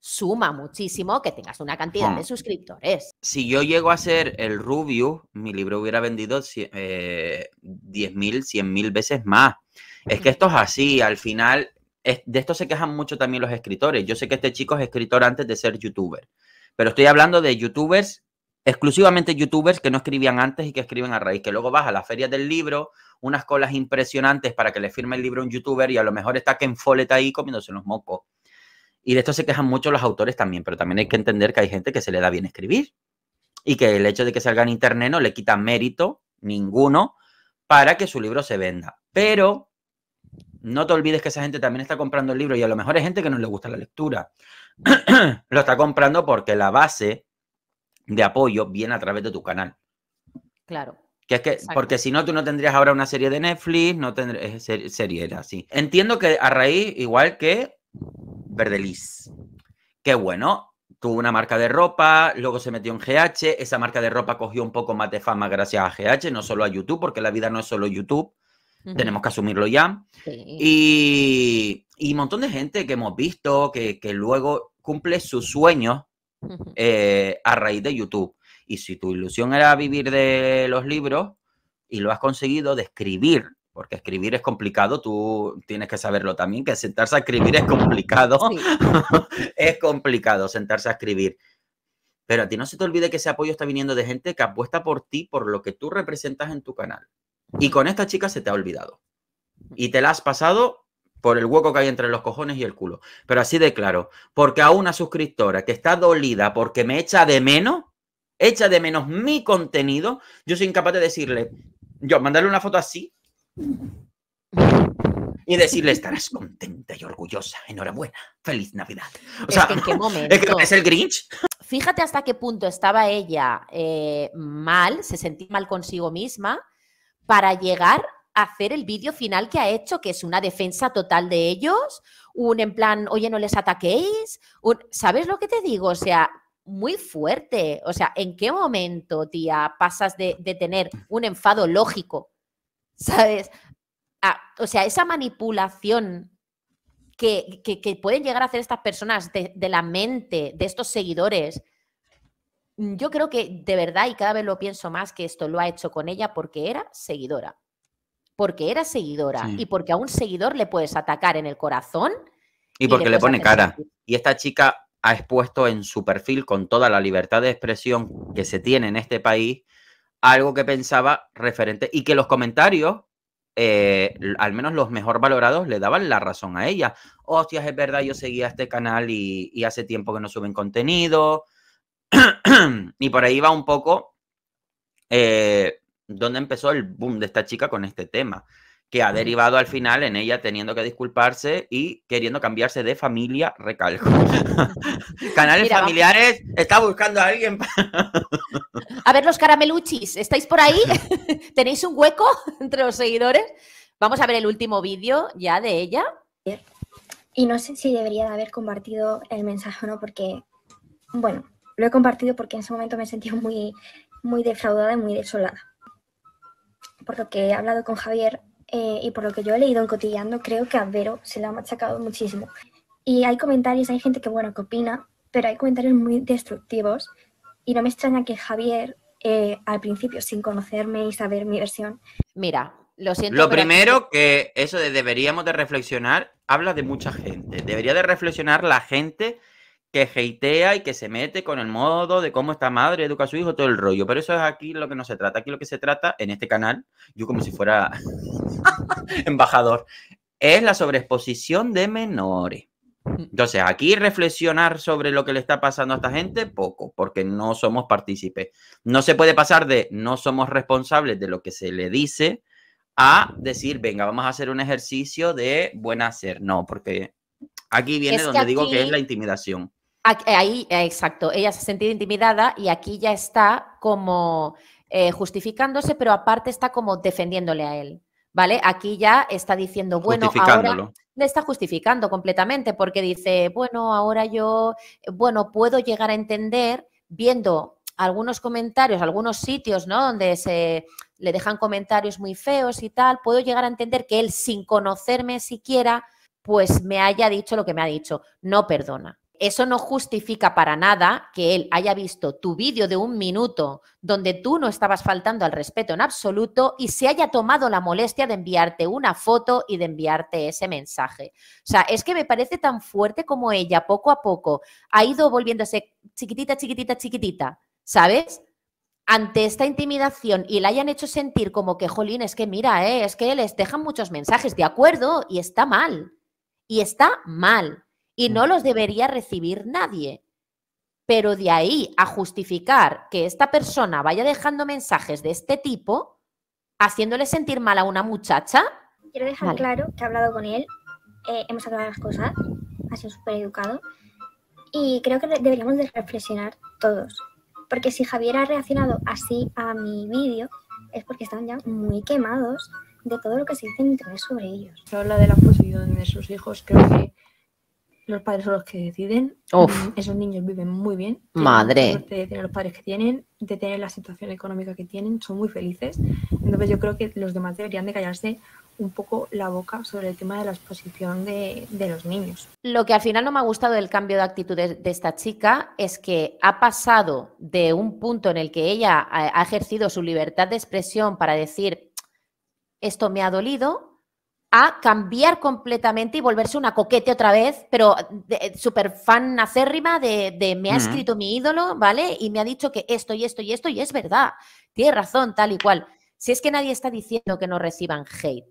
S1: suma muchísimo que tengas una cantidad de hmm. suscriptores.
S2: Si yo llego a ser el Rubio, mi libro hubiera vendido eh, mil, 10.000, 100.000 veces más. Es que esto es así, al final, de esto se quejan mucho también los escritores. Yo sé que este chico es escritor antes de ser youtuber, pero estoy hablando de youtubers exclusivamente youtubers que no escribían antes y que escriben a raíz, que luego vas a la feria del libro, unas colas impresionantes para que le firme el libro un youtuber y a lo mejor está en Follett ahí comiéndose los mocos. Y de esto se quejan mucho los autores también, pero también hay que entender que hay gente que se le da bien escribir y que el hecho de que salga en internet no le quita mérito ninguno para que su libro se venda. Pero no te olvides que esa gente también está comprando el libro y a lo mejor es gente que no le gusta la lectura. <clears throat> Lo está comprando porque la base de apoyo viene a través de tu canal. Claro. Que es que, porque si no, tú no tendrías ahora una serie de Netflix, no tendrías eh, serie así. Entiendo que a raíz, igual que Verdeliz, qué bueno, tuvo una marca de ropa, luego se metió en GH, esa marca de ropa cogió un poco más de fama gracias a GH, no solo a YouTube, porque la vida no es solo YouTube, tenemos que asumirlo ya. Y, un montón de gente que hemos visto que, que luego cumple sus sueños eh, a raíz de YouTube. Y si tu ilusión era vivir de los libros y lo has conseguido, de escribir, porque escribir es complicado, tú tienes que saberlo también, que sentarse a escribir es complicado. <laughs> es complicado sentarse a escribir. Pero a ti no se te olvide que ese apoyo está viniendo de gente que apuesta por ti, por lo que tú representas en tu canal. Y con esta chica se te ha olvidado. Y te la has pasado por el hueco que hay entre los cojones y el culo. Pero así de claro, porque a una suscriptora que está dolida porque me echa de menos, echa de menos mi contenido, yo soy incapaz de decirle, yo mandarle una foto así y decirle, estarás contenta y orgullosa, enhorabuena, feliz Navidad. O sea, <laughs> Es, el Grinch.
S1: Fíjate hasta qué punto estaba ella eh, mal, se sentía mal consigo misma para llegar hacer el vídeo final que ha hecho, que es una defensa total de ellos, un en plan, oye, no les ataquéis, ¿sabes lo que te digo? O sea, muy fuerte. O sea, ¿en qué momento, tía, pasas de, tener un enfado lógico, ¿sabes? o sea, esa manipulación que, que, pueden llegar a hacer estas personas de la mente de estos seguidores, yo creo que de verdad, y cada vez lo pienso más, que esto lo ha hecho con ella porque era seguidora porque era seguidora y porque a un seguidor le puedes atacar en el corazón. Y porque le, pone cara.
S2: Y esta chica ha expuesto en su perfil, con toda la libertad de expresión que se tiene en este país, algo que pensaba referente y que los comentarios, eh, al menos los mejor valorados, le daban la razón a ella. Hostias, es verdad, yo seguía este canal y, hace tiempo que no suben contenido. <clears throat> y por ahí va un poco eh, Dónde empezó el boom de esta chica con este tema, que ha derivado al final en ella teniendo que disculparse y queriendo cambiarse de familia, recalco. <laughs> Canales familiares, está buscando a alguien.
S1: a ver, los carameluchis, ¿estáis por ahí? <laughs> <laughs> ¿Tenéis un hueco entre los seguidores? Vamos a ver el último vídeo ya de ella.
S3: Y no sé si debería de haber compartido el mensaje o no, porque, bueno, lo he compartido porque en ese momento me sentí muy, muy defraudada y muy desolada por lo que he hablado con Javier eh, y por lo que yo he leído en Cotillando, creo que a Vero se le ha machacado muchísimo. Y hay comentarios, hay gente que, bueno, que opina, pero hay comentarios muy destructivos. Y no me extraña que Javier, eh, al principio, sin conocerme y saber mi versión... Mira, lo siento...
S2: Lo primero que eso de deberíamos de reflexionar, habla de mucha gente. Debería de reflexionar la gente que heitea y que se mete con el modo de cómo esta madre educa a su hijo, todo el rollo. Pero eso es aquí lo que no se trata. Aquí lo que se trata en este canal, yo como si fuera <laughs> embajador, es la sobreexposición de menores. Entonces, aquí reflexionar sobre lo que le está pasando a esta gente, poco, porque no somos partícipes. No se puede pasar de no somos responsables de lo que se le dice a decir, venga, vamos a hacer un ejercicio de buen hacer. No, porque aquí viene donde digo que es la intimidación.
S1: Eh, ahí, eh, exacto, ella se ha sentido intimidada y aquí ya está como eh, justificándose, pero aparte está como defendiéndole a él, ¿vale? Aquí ya está diciendo, bueno, ahora le está justificando completamente porque dice, bueno, ahora yo, bueno, puedo llegar a entender viendo algunos comentarios, algunos sitios, ¿no? Donde se le dejan comentarios muy feos y tal, puedo llegar a entender que él sin conocerme siquiera, pues me haya dicho lo que me ha dicho. No perdona. Eso no justifica para nada que él haya visto tu vídeo de un minuto donde tú no estabas faltando al respeto en absoluto y se haya tomado la molestia de enviarte una foto y de enviarte ese mensaje. O sea, es que me parece tan fuerte como ella poco a poco ha ido volviéndose chiquitita, chiquitita, chiquitita, ¿sabes? ante esta intimidación y la hayan hecho sentir como que, jolín, es que mira, eh, es que les dejan muchos mensajes, de acuerdo, y está mal, y está mal y no mm. los debería recibir nadie. Pero de ahí a justificar que esta persona vaya dejando mensajes de este tipo, haciéndole sentir mal a una muchacha.
S3: Quiero dejar claro que he hablado con él, eh, hemos aclarado las cosas, ha sido súper educado y creo que deberíamos de reflexionar todos. Porque si Javier ha reaccionado así a mi vídeo, es porque están ya muy quemados de todo lo que se dice en internet sobre ellos. solo de la posición de sus hijos creo que los padres son los que deciden. Mm, esos niños viven muy bien. Madre. De tener los padres que tienen, de tener la situación económica que tienen, son muy felices. Entonces yo creo que los demás deberían de callarse un poco la boca sobre el tema de la exposición de, los niños.
S1: Lo que al final no me ha gustado del cambio de actitud de, esta chica es que ha pasado de un punto en el que ella ha ejercido su libertad de expresión para decir esto me ha dolido a cambiar completamente y volverse una coquete otra vez, pero eh, súper fan acérrima de, de me ha escrito mi ídolo, ¿vale? Y me ha dicho que esto y esto y esto, y es verdad, tiene razón, tal y cual. Si es que nadie está diciendo que no reciban hate,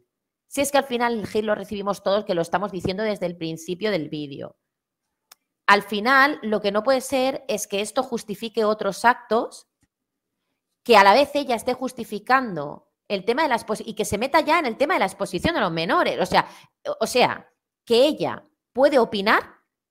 S1: si es que al final el hate lo recibimos todos, que lo estamos diciendo desde el principio del vídeo. Al final, lo que no puede ser es que esto justifique otros actos que a la vez ella esté justificando el tema de las y que se meta ya en el tema de la exposición de los menores. O sea, o sea, que ella puede opinar,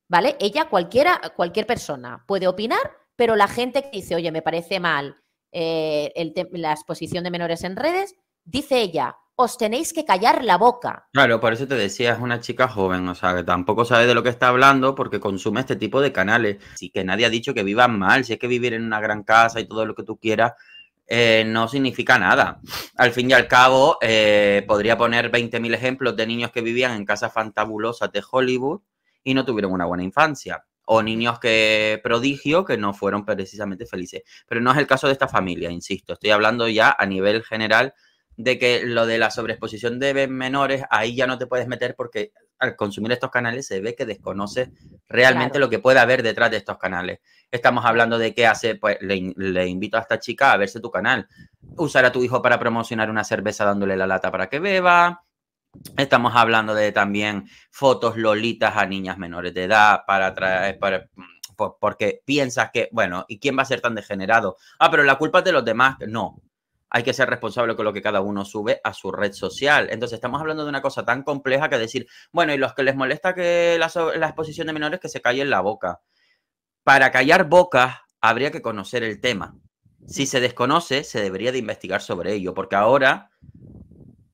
S1: ¿vale? Ella, cualquiera, cualquier persona puede opinar, pero la gente que dice, oye, me parece mal eh, la exposición de menores en redes, dice ella, os tenéis que callar la boca.
S2: Claro, por eso te decía, es una chica joven, o sea, que tampoco sabe de lo que está hablando porque consume este tipo de canales. y que nadie ha dicho que vivan mal, si es que vivir en una gran casa y todo lo que tú quieras, eh, no significa nada. Al fin y al cabo, eh, podría poner 20.000 ejemplos de niños que vivían en casas fantabulosas de Hollywood y no tuvieron una buena infancia. O niños que prodigio que no fueron precisamente felices. Pero no es el caso de esta familia, insisto. Estoy hablando ya a nivel general de que lo de la sobreexposición de menores, ahí ya no te puedes meter porque al consumir estos canales se ve que desconoces realmente lo que puede haber detrás de estos canales. Estamos hablando de qué hace, pues le, invito a esta chica a verse tu canal, usar a tu hijo para promocionar una cerveza dándole la lata para que beba. Estamos hablando de también fotos lolitas a niñas menores de edad para traer, mm, porque piensas que, bueno, ¿y quién va a ser tan degenerado? Ah, pero la culpa es de los demás. No, hay que ser responsable con lo que cada uno sube a su red social. Entonces estamos hablando de una cosa tan compleja que decir, bueno, y los que les molesta que la, exposición de menores que se callen la boca. Para callar bocas habría que conocer el tema. Si se desconoce, se debería de investigar sobre ello, porque ahora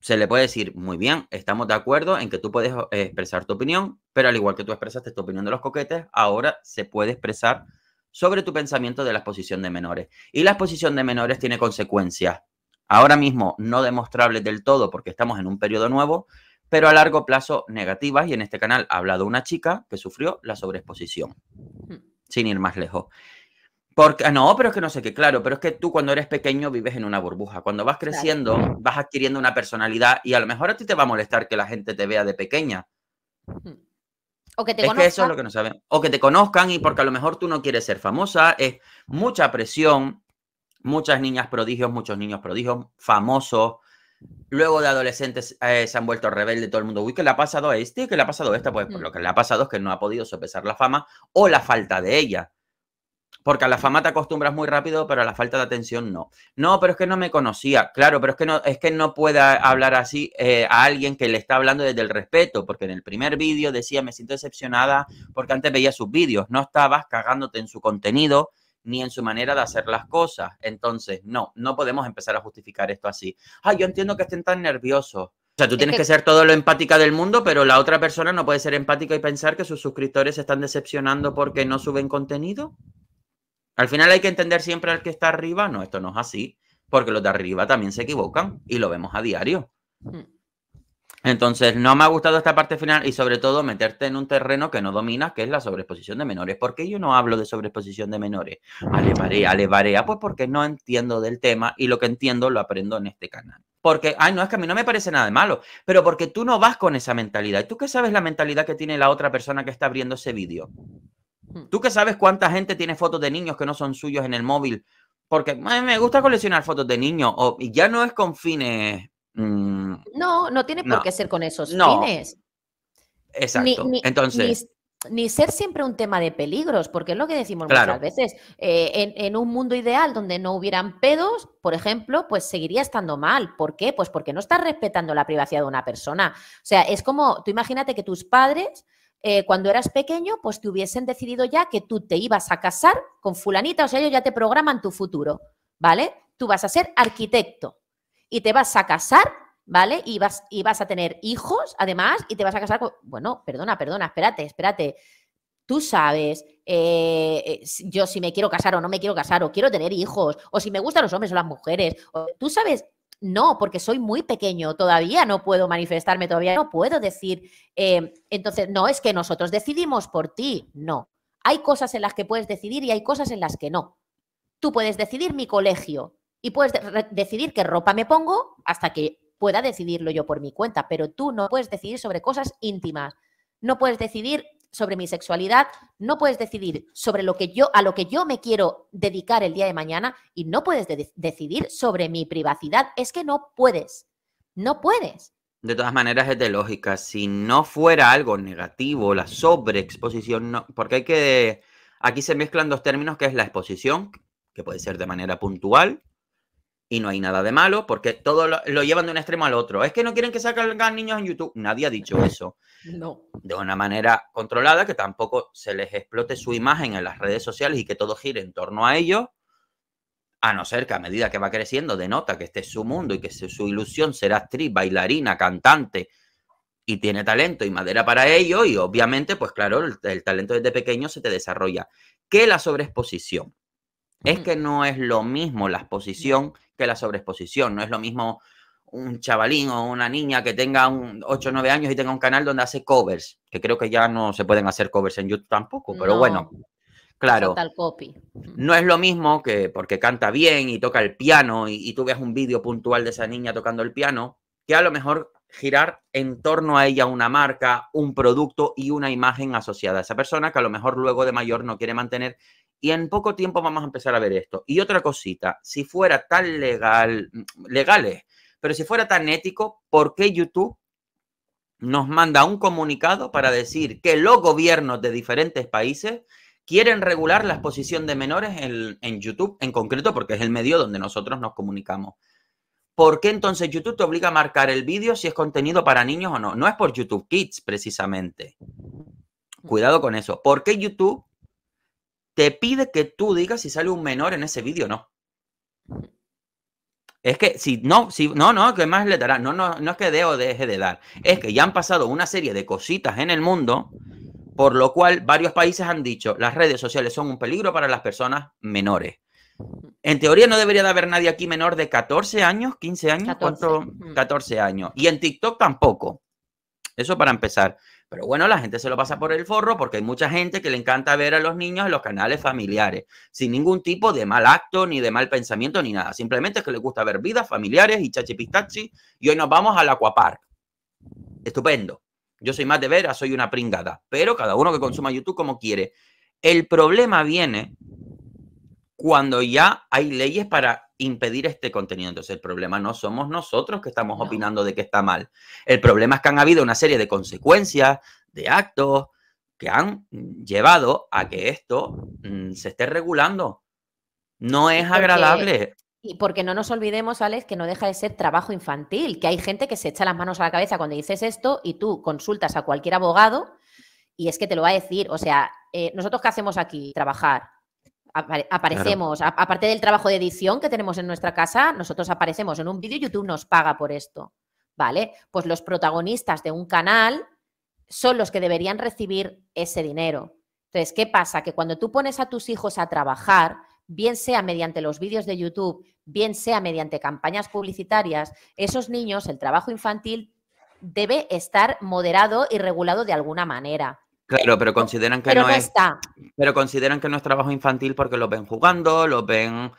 S2: se le puede decir, muy bien, estamos de acuerdo en que tú puedes eh, expresar tu opinión, pero al igual que tú expresaste tu opinión de los coquetes, ahora se puede expresar sobre tu pensamiento de la exposición de menores. Y la exposición de menores tiene consecuencias, ahora mismo no demostrables del todo porque estamos en un periodo nuevo, pero a largo plazo negativas. Y en este canal ha hablado una chica que sufrió la sobreexposición, mm. sin ir más lejos. Porque, ah, no, pero es que no sé qué, claro, pero es que tú cuando eres pequeño vives en una burbuja. Cuando vas creciendo, vas adquiriendo una personalidad y a lo mejor a ti te va a molestar que la gente te vea de pequeña.
S1: Mm. O que te es Que eso es lo que
S2: no saben. O que te conozcan y porque a lo mejor tú no quieres ser famosa, es mucha presión, muchas niñas prodigios, muchos niños prodigios, famosos. Luego de adolescentes eh, se han vuelto rebeldes, todo el mundo, uy, ¿qué le ha pasado a este? ¿Qué le ha pasado a esta? Pues, pues lo que le ha pasado es que no ha podido sopesar la fama o la falta de ella. Porque a la fama te acostumbras muy rápido, pero a la falta de atención no. No, pero es que no me conocía. Claro, pero es que no, es que no pueda hablar así eh, a alguien que le está hablando desde el respeto, porque en el primer vídeo decía, me siento decepcionada porque antes veía sus vídeos. No estabas cagándote en su contenido ni en su manera de hacer las cosas. Entonces, no, no podemos empezar a justificar esto así. Ah, yo entiendo que estén tan nerviosos. O sea, tú tienes que... ser todo lo empática del mundo, pero la otra persona no puede ser empática y pensar que sus suscriptores se están decepcionando porque no suben contenido. Al final hay que entender siempre al que está arriba. No, esto no es así, porque los de arriba también se equivocan y lo vemos a diario. Mm. Entonces, no me ha gustado esta parte final y sobre todo meterte en un terreno que no dominas, que es la sobreexposición de menores. ¿Por qué yo no hablo de sobreexposición de menores? Alevarea, alevarea, pues porque no entiendo del tema y lo que entiendo lo aprendo en este canal. Porque, ay, no, es que a mí no me parece nada de malo, pero porque tú no vas con esa mentalidad. ¿Y tú qué sabes la mentalidad que tiene la otra persona que está abriendo ese vídeo? Hmm. Tú que sabes cuánta gente tiene fotos de niños que no son suyos en el móvil, porque me gusta coleccionar fotos de niños, y ya no es con fines. Mm,
S1: no, no tiene por qué ser con esos fines.
S2: Exacto. Ni, Entonces.
S1: Ni ser siempre un tema de peligros, porque es lo que decimos muchas veces. Eh, en, en, un mundo ideal donde no hubieran pedos, por ejemplo, pues seguiría estando mal. ¿Por qué? Pues porque no estás respetando la privacidad de una persona. O sea, es como, tú imagínate que tus padres eh, cuando eras pequeño, pues te hubiesen decidido ya que tú te ibas a casar con fulanita, o sea, ellos ya te programan tu futuro, ¿vale? Tú vas a ser arquitecto y te vas a casar, ¿vale? Y vas, y vas a tener hijos, además, y te vas a casar con... Bueno, perdona, perdona, espérate, espérate. Tú sabes, eh, eh, yo si me quiero casar o no me quiero casar, o quiero tener hijos, o si me gustan los hombres o las mujeres, tú sabes no, porque soy muy pequeño, todavía no puedo manifestarme, todavía no puedo decir, eh, entonces, no, es que nosotros decidimos por ti, no. Hay cosas en las que puedes decidir y hay cosas en las que no. Tú puedes decidir mi colegio y puedes decidir qué ropa me pongo hasta que pueda decidirlo yo por mi cuenta, pero tú no puedes decidir sobre cosas íntimas, no puedes decidir sobre mi sexualidad, no puedes decidir sobre lo que yo, a lo que yo me quiero dedicar el día de mañana y no puedes decidir sobre mi privacidad. Es que no puedes, no puedes.
S2: De todas maneras, es de lógica. Si no fuera algo negativo, la sobreexposición, no, porque hay que. Aquí se mezclan dos términos, que es la exposición, que puede ser de manera puntual, y no hay nada de malo, porque todo lo, lo llevan de un extremo al otro. Es que no quieren que salgan niños en YouTube. Nadie ha dicho eso no. de una manera controlada, que tampoco se les explote su imagen en las redes sociales y que todo gire en torno a ellos, a no ser que a medida que va creciendo denota que este es su mundo y que su ilusión será actriz, bailarina, cantante y tiene talento y madera para ello y obviamente, pues claro, el, talento desde pequeño se te desarrolla. ¿Qué la sobreexposición? Es que no es lo mismo la exposición que la sobreexposición, no es lo mismo un chavalín o una niña que tenga un 8 o 9 años y tenga un canal donde hace covers, que creo que ya no se pueden hacer covers en YouTube tampoco, pero bueno, claro. copy. No es lo mismo que porque canta bien y toca el piano y, y tú ves un vídeo puntual de esa niña tocando el piano, que a lo mejor girar en torno a ella una marca, un producto y una imagen asociada a esa persona que a lo mejor luego de mayor no quiere mantener. Y en poco tiempo vamos a empezar a ver esto. Y otra cosita, si fuera tan legal, mm, legales pero si fuera tan ético, ¿por qué YouTube nos manda un comunicado para decir que los gobiernos de diferentes países quieren regular la exposición de menores en, YouTube, en concreto porque es el medio donde nosotros nos comunicamos. ¿Por qué entonces YouTube te obliga a marcar el vídeo si es contenido para niños o no? No es por YouTube Kids precisamente. Cuidado con eso. ¿Por qué YouTube te pide que tú digas si sale un menor en ese vídeo o no? Es que si no, si no, no, que más le dará. No, no, no es que o deje de dar. Es que ya han pasado una serie de cositas en el mundo, por lo cual varios países han dicho las redes sociales son un peligro para las personas menores. En teoría no debería de haber nadie aquí menor de 14 años, 15 años, 14 mm. años. Y en TikTok tampoco. Eso para empezar. Pero bueno, la gente se lo pasa por el forro porque hay mucha gente que le encanta ver a los niños en los canales familiares, sin ningún tipo de mal acto, ni de mal pensamiento, ni nada. Simplemente es que le gusta ver vidas familiares y pistachi Y hoy nos vamos al Aquapark. Estupendo. Yo soy más de veras, soy una pringada. Pero cada uno que consuma YouTube como quiere. El problema viene cuando ya hay leyes para impedir este contenido. Entonces el problema no somos nosotros que estamos opinando de que está mal. El problema es que han habido una serie de consecuencias, de actos que han llevado a que esto mm, se esté regulando. No es agradable.
S1: Y porque no nos olvidemos, Alex, que no deja de ser trabajo infantil, que hay gente que se echa las manos a la cabeza cuando dices esto y tú consultas a cualquier abogado y es que te lo va a decir. O sea, eh, nosotros qué hacemos aquí? Trabajar aparecemos, aparte del trabajo de edición que tenemos en nuestra casa, nosotros aparecemos en un vídeo y YouTube nos paga por esto, ¿vale? Pues los protagonistas de un canal son los que deberían recibir ese dinero. Entonces, ¿qué pasa? Que cuando tú pones a tus hijos a trabajar, bien sea mediante los vídeos de YouTube, bien sea mediante campañas publicitarias, esos niños, el trabajo infantil debe estar moderado y regulado de alguna manera.
S2: Claro, pero consideran que no, está. es. Pero consideran que no es trabajo infantil porque los ven jugando, los ven.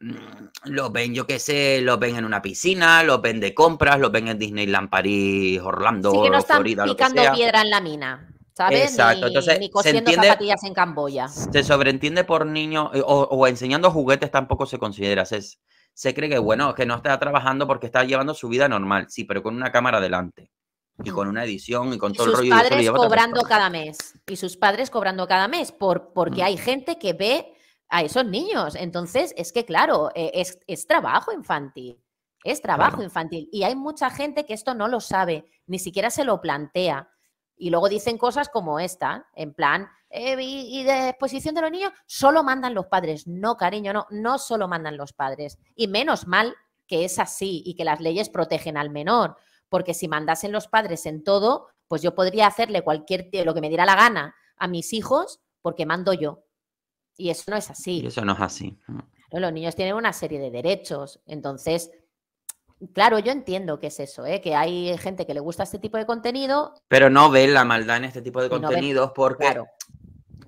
S2: Mm, ven, yo qué sé, los ven en una piscina, los ven de compras, los ven en Disneyland París, Orlando, sí que no están picando piedra
S1: en la mina. ¿sabes? Exacto. Ni, Entonces, cosiendo zapatillas en Camboya. Se
S2: sobreentiende por niño, eh, o, enseñando juguetes tampoco se considera. Se, se cree que, bueno, que no está trabajando porque está llevando su vida normal, sí, pero con una cámara delante y con una edición y con todo el rollo. Sus padres cobrando
S1: cada mes. Y sus padres cobrando cada mes por, porque hay gente que ve a esos niños. Entonces, es que claro, eh, es, trabajo infantil. Es trabajo infantil. Y hay mucha gente que esto no lo sabe, ni siquiera se lo plantea. Y luego dicen cosas como esta, en plan, y, eh, y, de exposición de los niños, solo mandan los padres. No, cariño, no, no solo mandan los padres. Y menos mal que es así y que las leyes protegen al menor, porque si mandasen los padres en todo, pues yo podría hacerle cualquier lo que me diera la gana a mis hijos porque mando yo. Y eso no es así.
S2: eso no es así.
S1: los niños tienen una serie de derechos, entonces Claro, yo entiendo que es eso, ¿eh? que hay gente que le gusta este tipo de contenido.
S2: Pero no ve la maldad en este tipo de contenidos porque. Claro.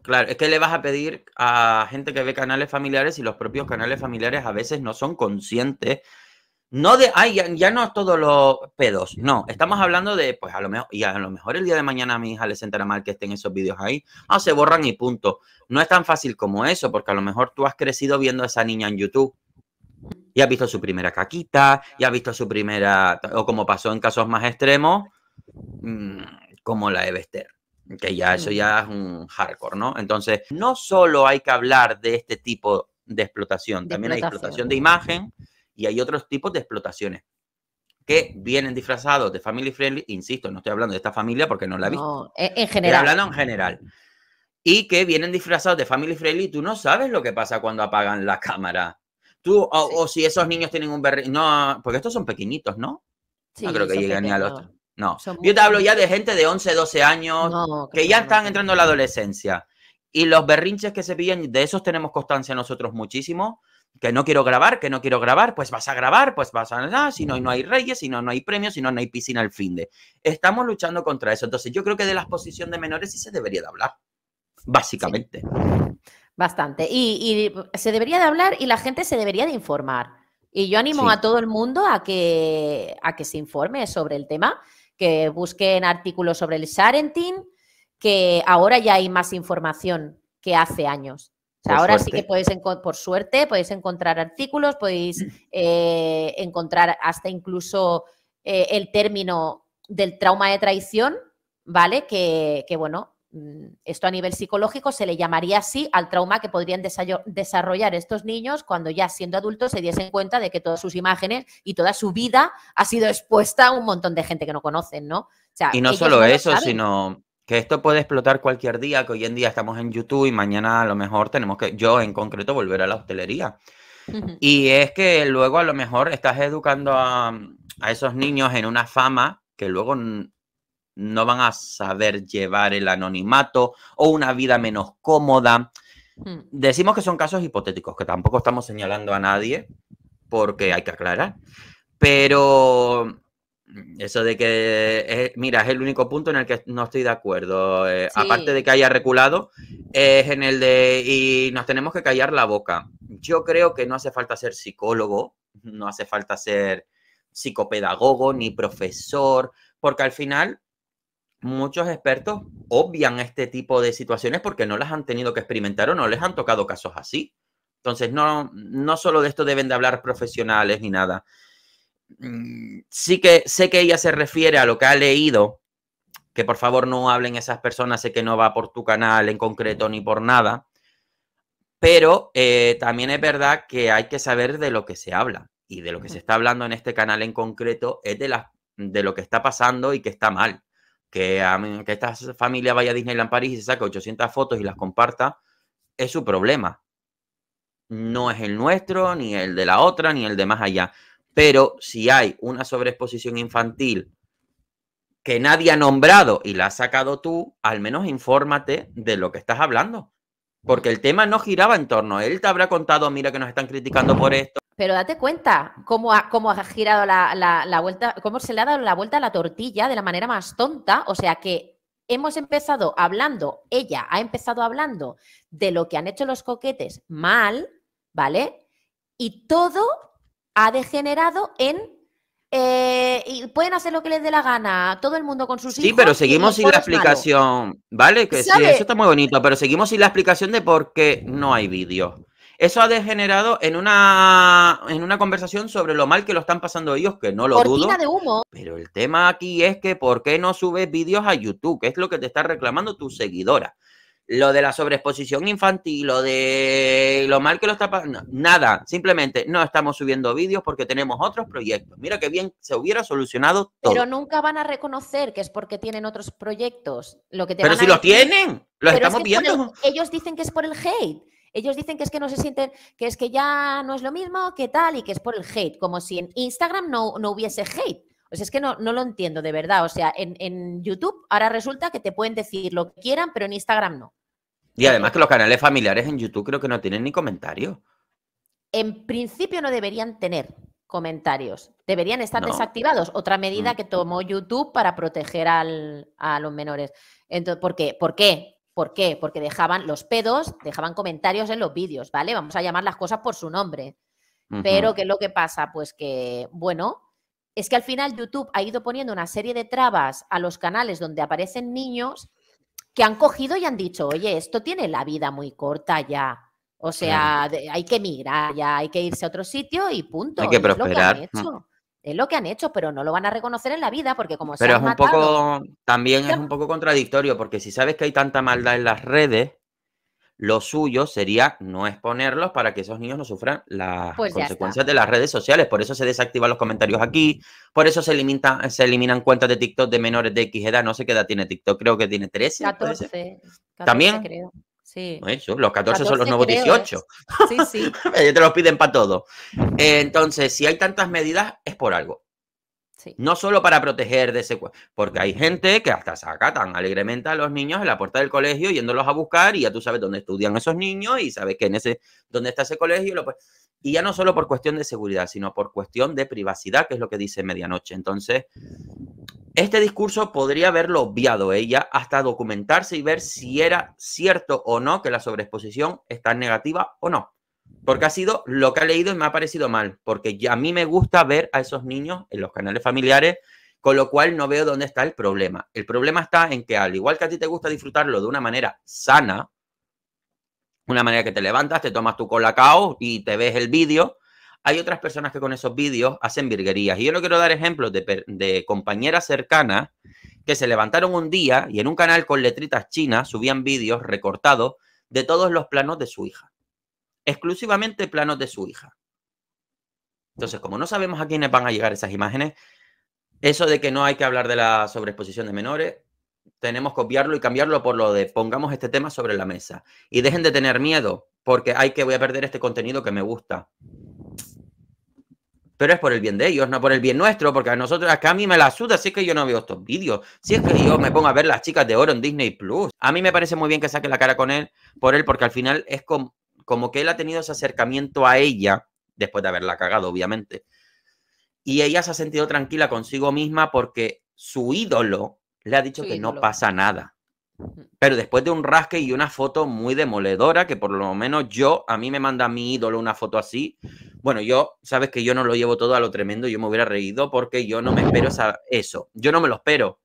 S2: claro. es que le vas a pedir a gente que ve canales familiares y los propios canales familiares a veces no son conscientes no de, ay, ya, no todos los pedos, no, estamos hablando de, pues a lo mejor, y a lo mejor el día de mañana a mi hija le sentará mal que estén esos vídeos ahí, ah, se borran y punto. No es tan fácil como eso, porque a lo mejor tú has crecido viendo a esa niña en YouTube y has visto su primera caquita, y has visto su primera, o como pasó en casos más extremos, mm, como la Evester, que ya eso ya es un hardcore, ¿no? Entonces, no solo hay que hablar de este tipo de explotación, también hay explotación de imagen y hay otros tipos de explotaciones que vienen disfrazados de family friendly, insisto, no estoy hablando de esta familia porque no la he visto.
S1: E, en general. hablando en
S2: general. Y que vienen disfrazados de family friendly, tú no sabes lo que pasa cuando apagan la cámara. Tú, o, si esos niños tienen un berrinche, no, porque estos son pequeñitos, ¿no? no creo que lleguen ni al otro. No, yo te hablo ya de gente de 11, 12 años que ya están entrando a la adolescencia. Y los berrinches que se pillan, de esos tenemos constancia nosotros muchísimo que no quiero grabar, que no quiero grabar, pues vas a grabar, pues vas a nada, ah, si no, no hay reyes, si no, no hay premios, si no, no hay piscina al fin de. Estamos luchando contra eso. Entonces, yo creo que de la exposición de menores sí se debería de hablar, básicamente.
S1: bastante. Y, se debería de hablar y la gente se debería de informar. Y yo animo a todo el mundo a que, a que se informe sobre el tema, que busquen artículos sobre el Sharentin, que ahora ya hay más información que hace años ahora sí que podéis, por suerte, podéis encontrar artículos, podéis eh, encontrar hasta incluso eh, el término del trauma de traición, ¿vale? Que, bueno, mm, esto a nivel psicológico se le llamaría así al trauma que podrían desarrollar estos niños cuando ya siendo adultos se diesen cuenta de que todas sus imágenes y toda su vida ha sido expuesta a un montón de gente que no conocen, ¿no? y no solo eso, sino
S2: que esto puede explotar cualquier día, que hoy en día estamos en YouTube y mañana a lo mejor tenemos que, yo en concreto, volver a la hostelería. Y es que luego a lo mejor estás educando a, esos niños en una fama que luego no van a saber llevar el anonimato o una vida menos cómoda. Decimos que son casos hipotéticos, que tampoco estamos señalando a nadie porque hay que aclarar. Pero eso de que, mira, es el único punto en el que no estoy de acuerdo. Eh, aparte de que haya reculado, es en el de, y nos tenemos que callar la boca. Yo creo que no hace falta ser psicólogo, no hace falta ser psicopedagogo ni profesor, porque al final muchos expertos obvian este tipo de situaciones porque no las han tenido que experimentar o no les han tocado casos así. Entonces, no, no solo de esto deben de hablar profesionales ni nada. Mm, sí que sé que ella se refiere a lo que ha leído, que por favor no hablen esas personas, sé que no va por tu canal en concreto ni por nada, pero eh, también es verdad que hay que saber de lo que se habla y de lo que se está hablando en este canal en concreto es de, lo que está pasando y que está mal. Que, que esta familia vaya a Disneyland París y se saque 800 fotos y las comparta, es su problema. No es el nuestro, ni el de la otra, ni el de más allá. Pero si hay una sobreexposición infantil que nadie ha nombrado y la has sacado tú, al menos infórmate de lo que estás hablando. Porque el tema no giraba en torno. Él te habrá contado, mira que nos están criticando por esto.
S1: Pero date cuenta cómo ha, girado la, vuelta, cómo se le ha dado la vuelta a la tortilla de la manera más tonta. O sea que hemos empezado hablando, ella ha empezado hablando de lo que han hecho los coquetes mal, ¿vale? Y todo ha degenerado en eh, y pueden hacer lo que les dé la gana, todo el mundo con sus hijos. Sí, pero seguimos sin la explicación,
S2: ¿vale? Que eso está muy bonito, pero seguimos sin la explicación de por qué no hay vídeos. Eso ha degenerado en una, en una conversación sobre lo mal que lo están pasando ellos, que no lo dudo. de humo. Pero el tema aquí es que ¿por qué no subes vídeos a YouTube? Que es lo que te está reclamando tu seguidora lo de la sobreexposición infantil, lo de lo mal que lo está pasando, nada, simplemente no estamos subiendo vídeos porque tenemos otros proyectos. Mira que bien se hubiera solucionado todo. Pero
S1: nunca van a reconocer que es porque tienen otros proyectos. Lo que Pero si los tienen, los estamos viendo. ellos dicen que es por el hate. Ellos dicen que es que no se sienten, que es que ya no es lo mismo, que tal, y que es por el hate, como si en Instagram no, no hubiese hate. Pues es que no, lo entiendo, de verdad. O sea, en, YouTube ahora resulta que te pueden decir lo que quieran, pero en Instagram no.
S2: Y además que los canales familiares en YouTube creo que no tienen ni comentarios.
S1: En principio no deberían tener comentarios. Deberían estar desactivados. Otra medida mm. que tomó YouTube para proteger a los menores. Entonces, ¿por qué? ¿Por qué? ¿Por qué? Porque dejaban los pedos, dejaban comentarios en los vídeos, ¿vale? Vamos a llamar las cosas por su nombre. Pero, ¿qué es lo que pasa? Pues que, bueno, es que al final YouTube ha ido poniendo una serie de trabas a los canales donde aparecen niños que han cogido y han dicho, oye, esto tiene la vida muy corta ya. O sea, hay que migrar ya, hay que irse a otro sitio y punto. que Es lo que han hecho. lo que han hecho, pero no lo van a reconocer en la vida porque como pero es un poco
S2: también es un poco contradictorio porque si sabes que hay tanta maldad en las redes, lo suyo sería no exponerlos para que esos niños no sufran las pues consecuencias de las redes sociales. Por eso se desactivan los comentarios aquí, por eso se, se eliminan cuentas de TikTok de menores de X edad. No sé qué edad tiene TikTok, creo que tiene 13. 14. También. Creo. Sí. los 14, son los nuevos 18. Sí, Sí, sí. <laughs> Te los piden para todo. Eh, entonces, si hay tantas medidas, es por algo. No solo para proteger de ese, porque hay gente que hasta saca tan alegremente a los niños en la puerta del colegio yéndolos a buscar y ya tú sabes dónde estudian esos niños y sabes que en ese, dónde está ese colegio. y ya no solo por cuestión de seguridad, sino por cuestión de privacidad, que es lo que dice Medianoche. Entonces, este discurso podría haberlo obviado ella hasta documentarse y ver si era cierto o no que la sobreexposición está negativa o no. Porque ha sido lo que ha leído y me ha parecido mal, porque a mí me gusta ver a esos niños en los canales familiares, con lo cual no veo dónde está el problema. El problema está en que al igual que a ti te gusta disfrutarlo de una manera sana, una manera que te levantas, te tomas tu colacao y te ves el vídeo, hay otras personas que con esos vídeos hacen virguerías. Y yo no quiero dar ejemplos de, de, compañeras cercanas que se levantaron un día y en un canal con letritas chinas subían vídeos recortados de todos los planos de su hija exclusivamente planos de su hija. Entonces, como no sabemos a quiénes van a llegar esas imágenes, eso de que no hay que hablar de la sobreexposición de menores, tenemos que copiarlo y cambiarlo por lo de pongamos este tema sobre la mesa y dejen de tener miedo porque hay que voy a perder este contenido que me gusta. Pero es por el bien de ellos, no por el bien nuestro, porque a nosotros, acá a mí me la suda si es que yo no veo estos vídeos, si es que yo me pongo a ver las chicas de oro en Disney Plus. A mí me parece muy bien que saque la cara con él, por él, porque al final es como como que él ha tenido ese acercamiento a ella, después de haberla cagado, obviamente, y ella se ha sentido tranquila consigo misma porque su ídolo le ha dicho que no pasa nada. Pero después de un rasque y una foto muy demoledora, que por lo menos yo, a mí me manda mi ídolo una foto así. Bueno, yo, sabes que yo no lo llevo todo a lo tremendo, yo me hubiera reído porque yo no me espero eso. Yo no me lo espero.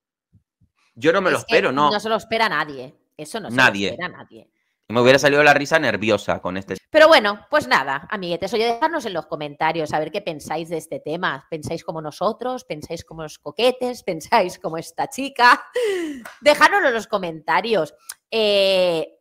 S2: Yo no me lo espero, no. No se
S1: lo espera nadie. Eso no se lo espera nadie.
S2: Me hubiera salido la risa nerviosa con este.
S1: Pero bueno, pues nada, amiguetes, oye, dejadnos en los comentarios a ver qué pensáis de este tema. ¿Pensáis como nosotros? ¿Pensáis como los coquetes? ¿Pensáis como esta chica? <laughs> Dejadnoslo en los comentarios. Eh,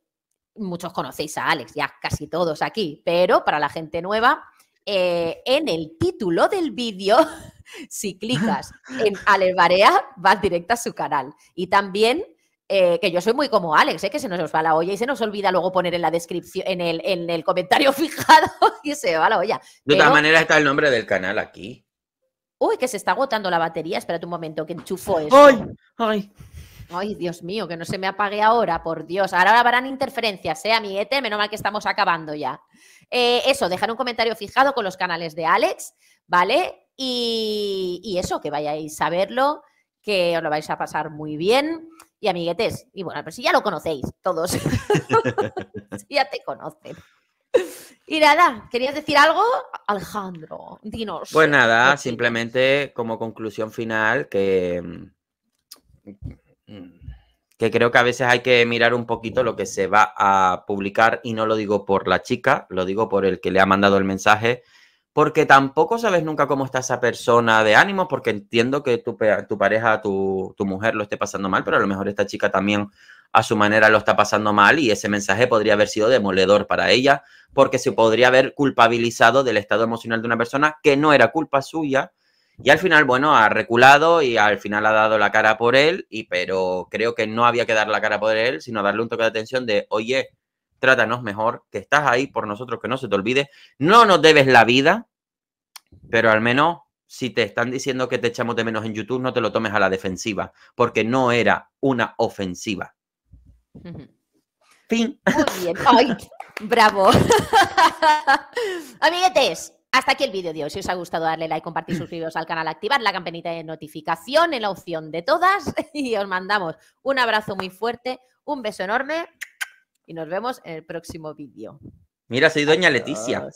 S1: muchos conocéis a Alex, ya casi todos aquí, pero para la gente nueva, eh, en el título del vídeo, <laughs> si clicas en Alex Barea, vas directa a su canal. Y también eh, que yo soy muy como Alex, ¿eh? que se nos va la olla y se nos olvida luego poner en la descripción, en el, comentario <laughs> fijado y se va la olla. De todas manera maneras
S2: está el nombre del canal aquí.
S1: Uy, que se está agotando la batería. Espérate un momento, que enchufo eso. ¡Ay! ¡Ay! Ay, Dios mío, que no se me apague ahora, por Dios. Ahora habrán interferencias, ¿eh, amiguete? Menos mal que estamos acabando ya. Eh, eso, dejar un comentario fijado con los canales de Alex, ¿vale? y, eso, que vayáis a verlo, que os lo vais a pasar muy bien y amiguetes. Y bueno, pero si ya lo conocéis todos, <laughs> <laughs> ya te conocen. Y nada, ¿querías decir algo, Alejandro? Dinos. Pues
S2: nada, simplemente como conclusión final que, mm, que creo que a veces hay que mirar un poquito lo que se va a publicar y no lo digo por la chica, lo digo por el que le ha mandado el mensaje, porque tampoco sabes nunca cómo está esa persona de ánimo, porque entiendo que tu, pareja, tu, mujer lo esté pasando mal, pero a lo mejor esta chica también a su manera lo está pasando mal y ese mensaje podría haber sido demoledor para ella, porque se podría haber culpabilizado del estado emocional de una persona que no era culpa suya. Y al final, bueno, ha reculado y al final ha dado la cara por él, y, pero creo que no había que dar la cara por él, sino darle un toque de atención de, oye, trátanos mejor, que estás ahí por nosotros, que no se te olvide. No nos debes la vida, pero al menos si te están diciendo que te echamos de menos en YouTube, no te lo tomes a la defensiva, porque no era una ofensiva.
S1: Fin. Muy bien. <laughs> bravo. <laughs> Amiguetes, hasta aquí el vídeo de hoy. Si os ha gustado, darle like, compartir, <clears throat> suscribiros al canal, activar la campanita de notificación en la opción de todas <laughs> y os mandamos un abrazo muy fuerte, un beso enorme y nos vemos en el próximo vídeo.
S2: Mira, soy doña Leticia.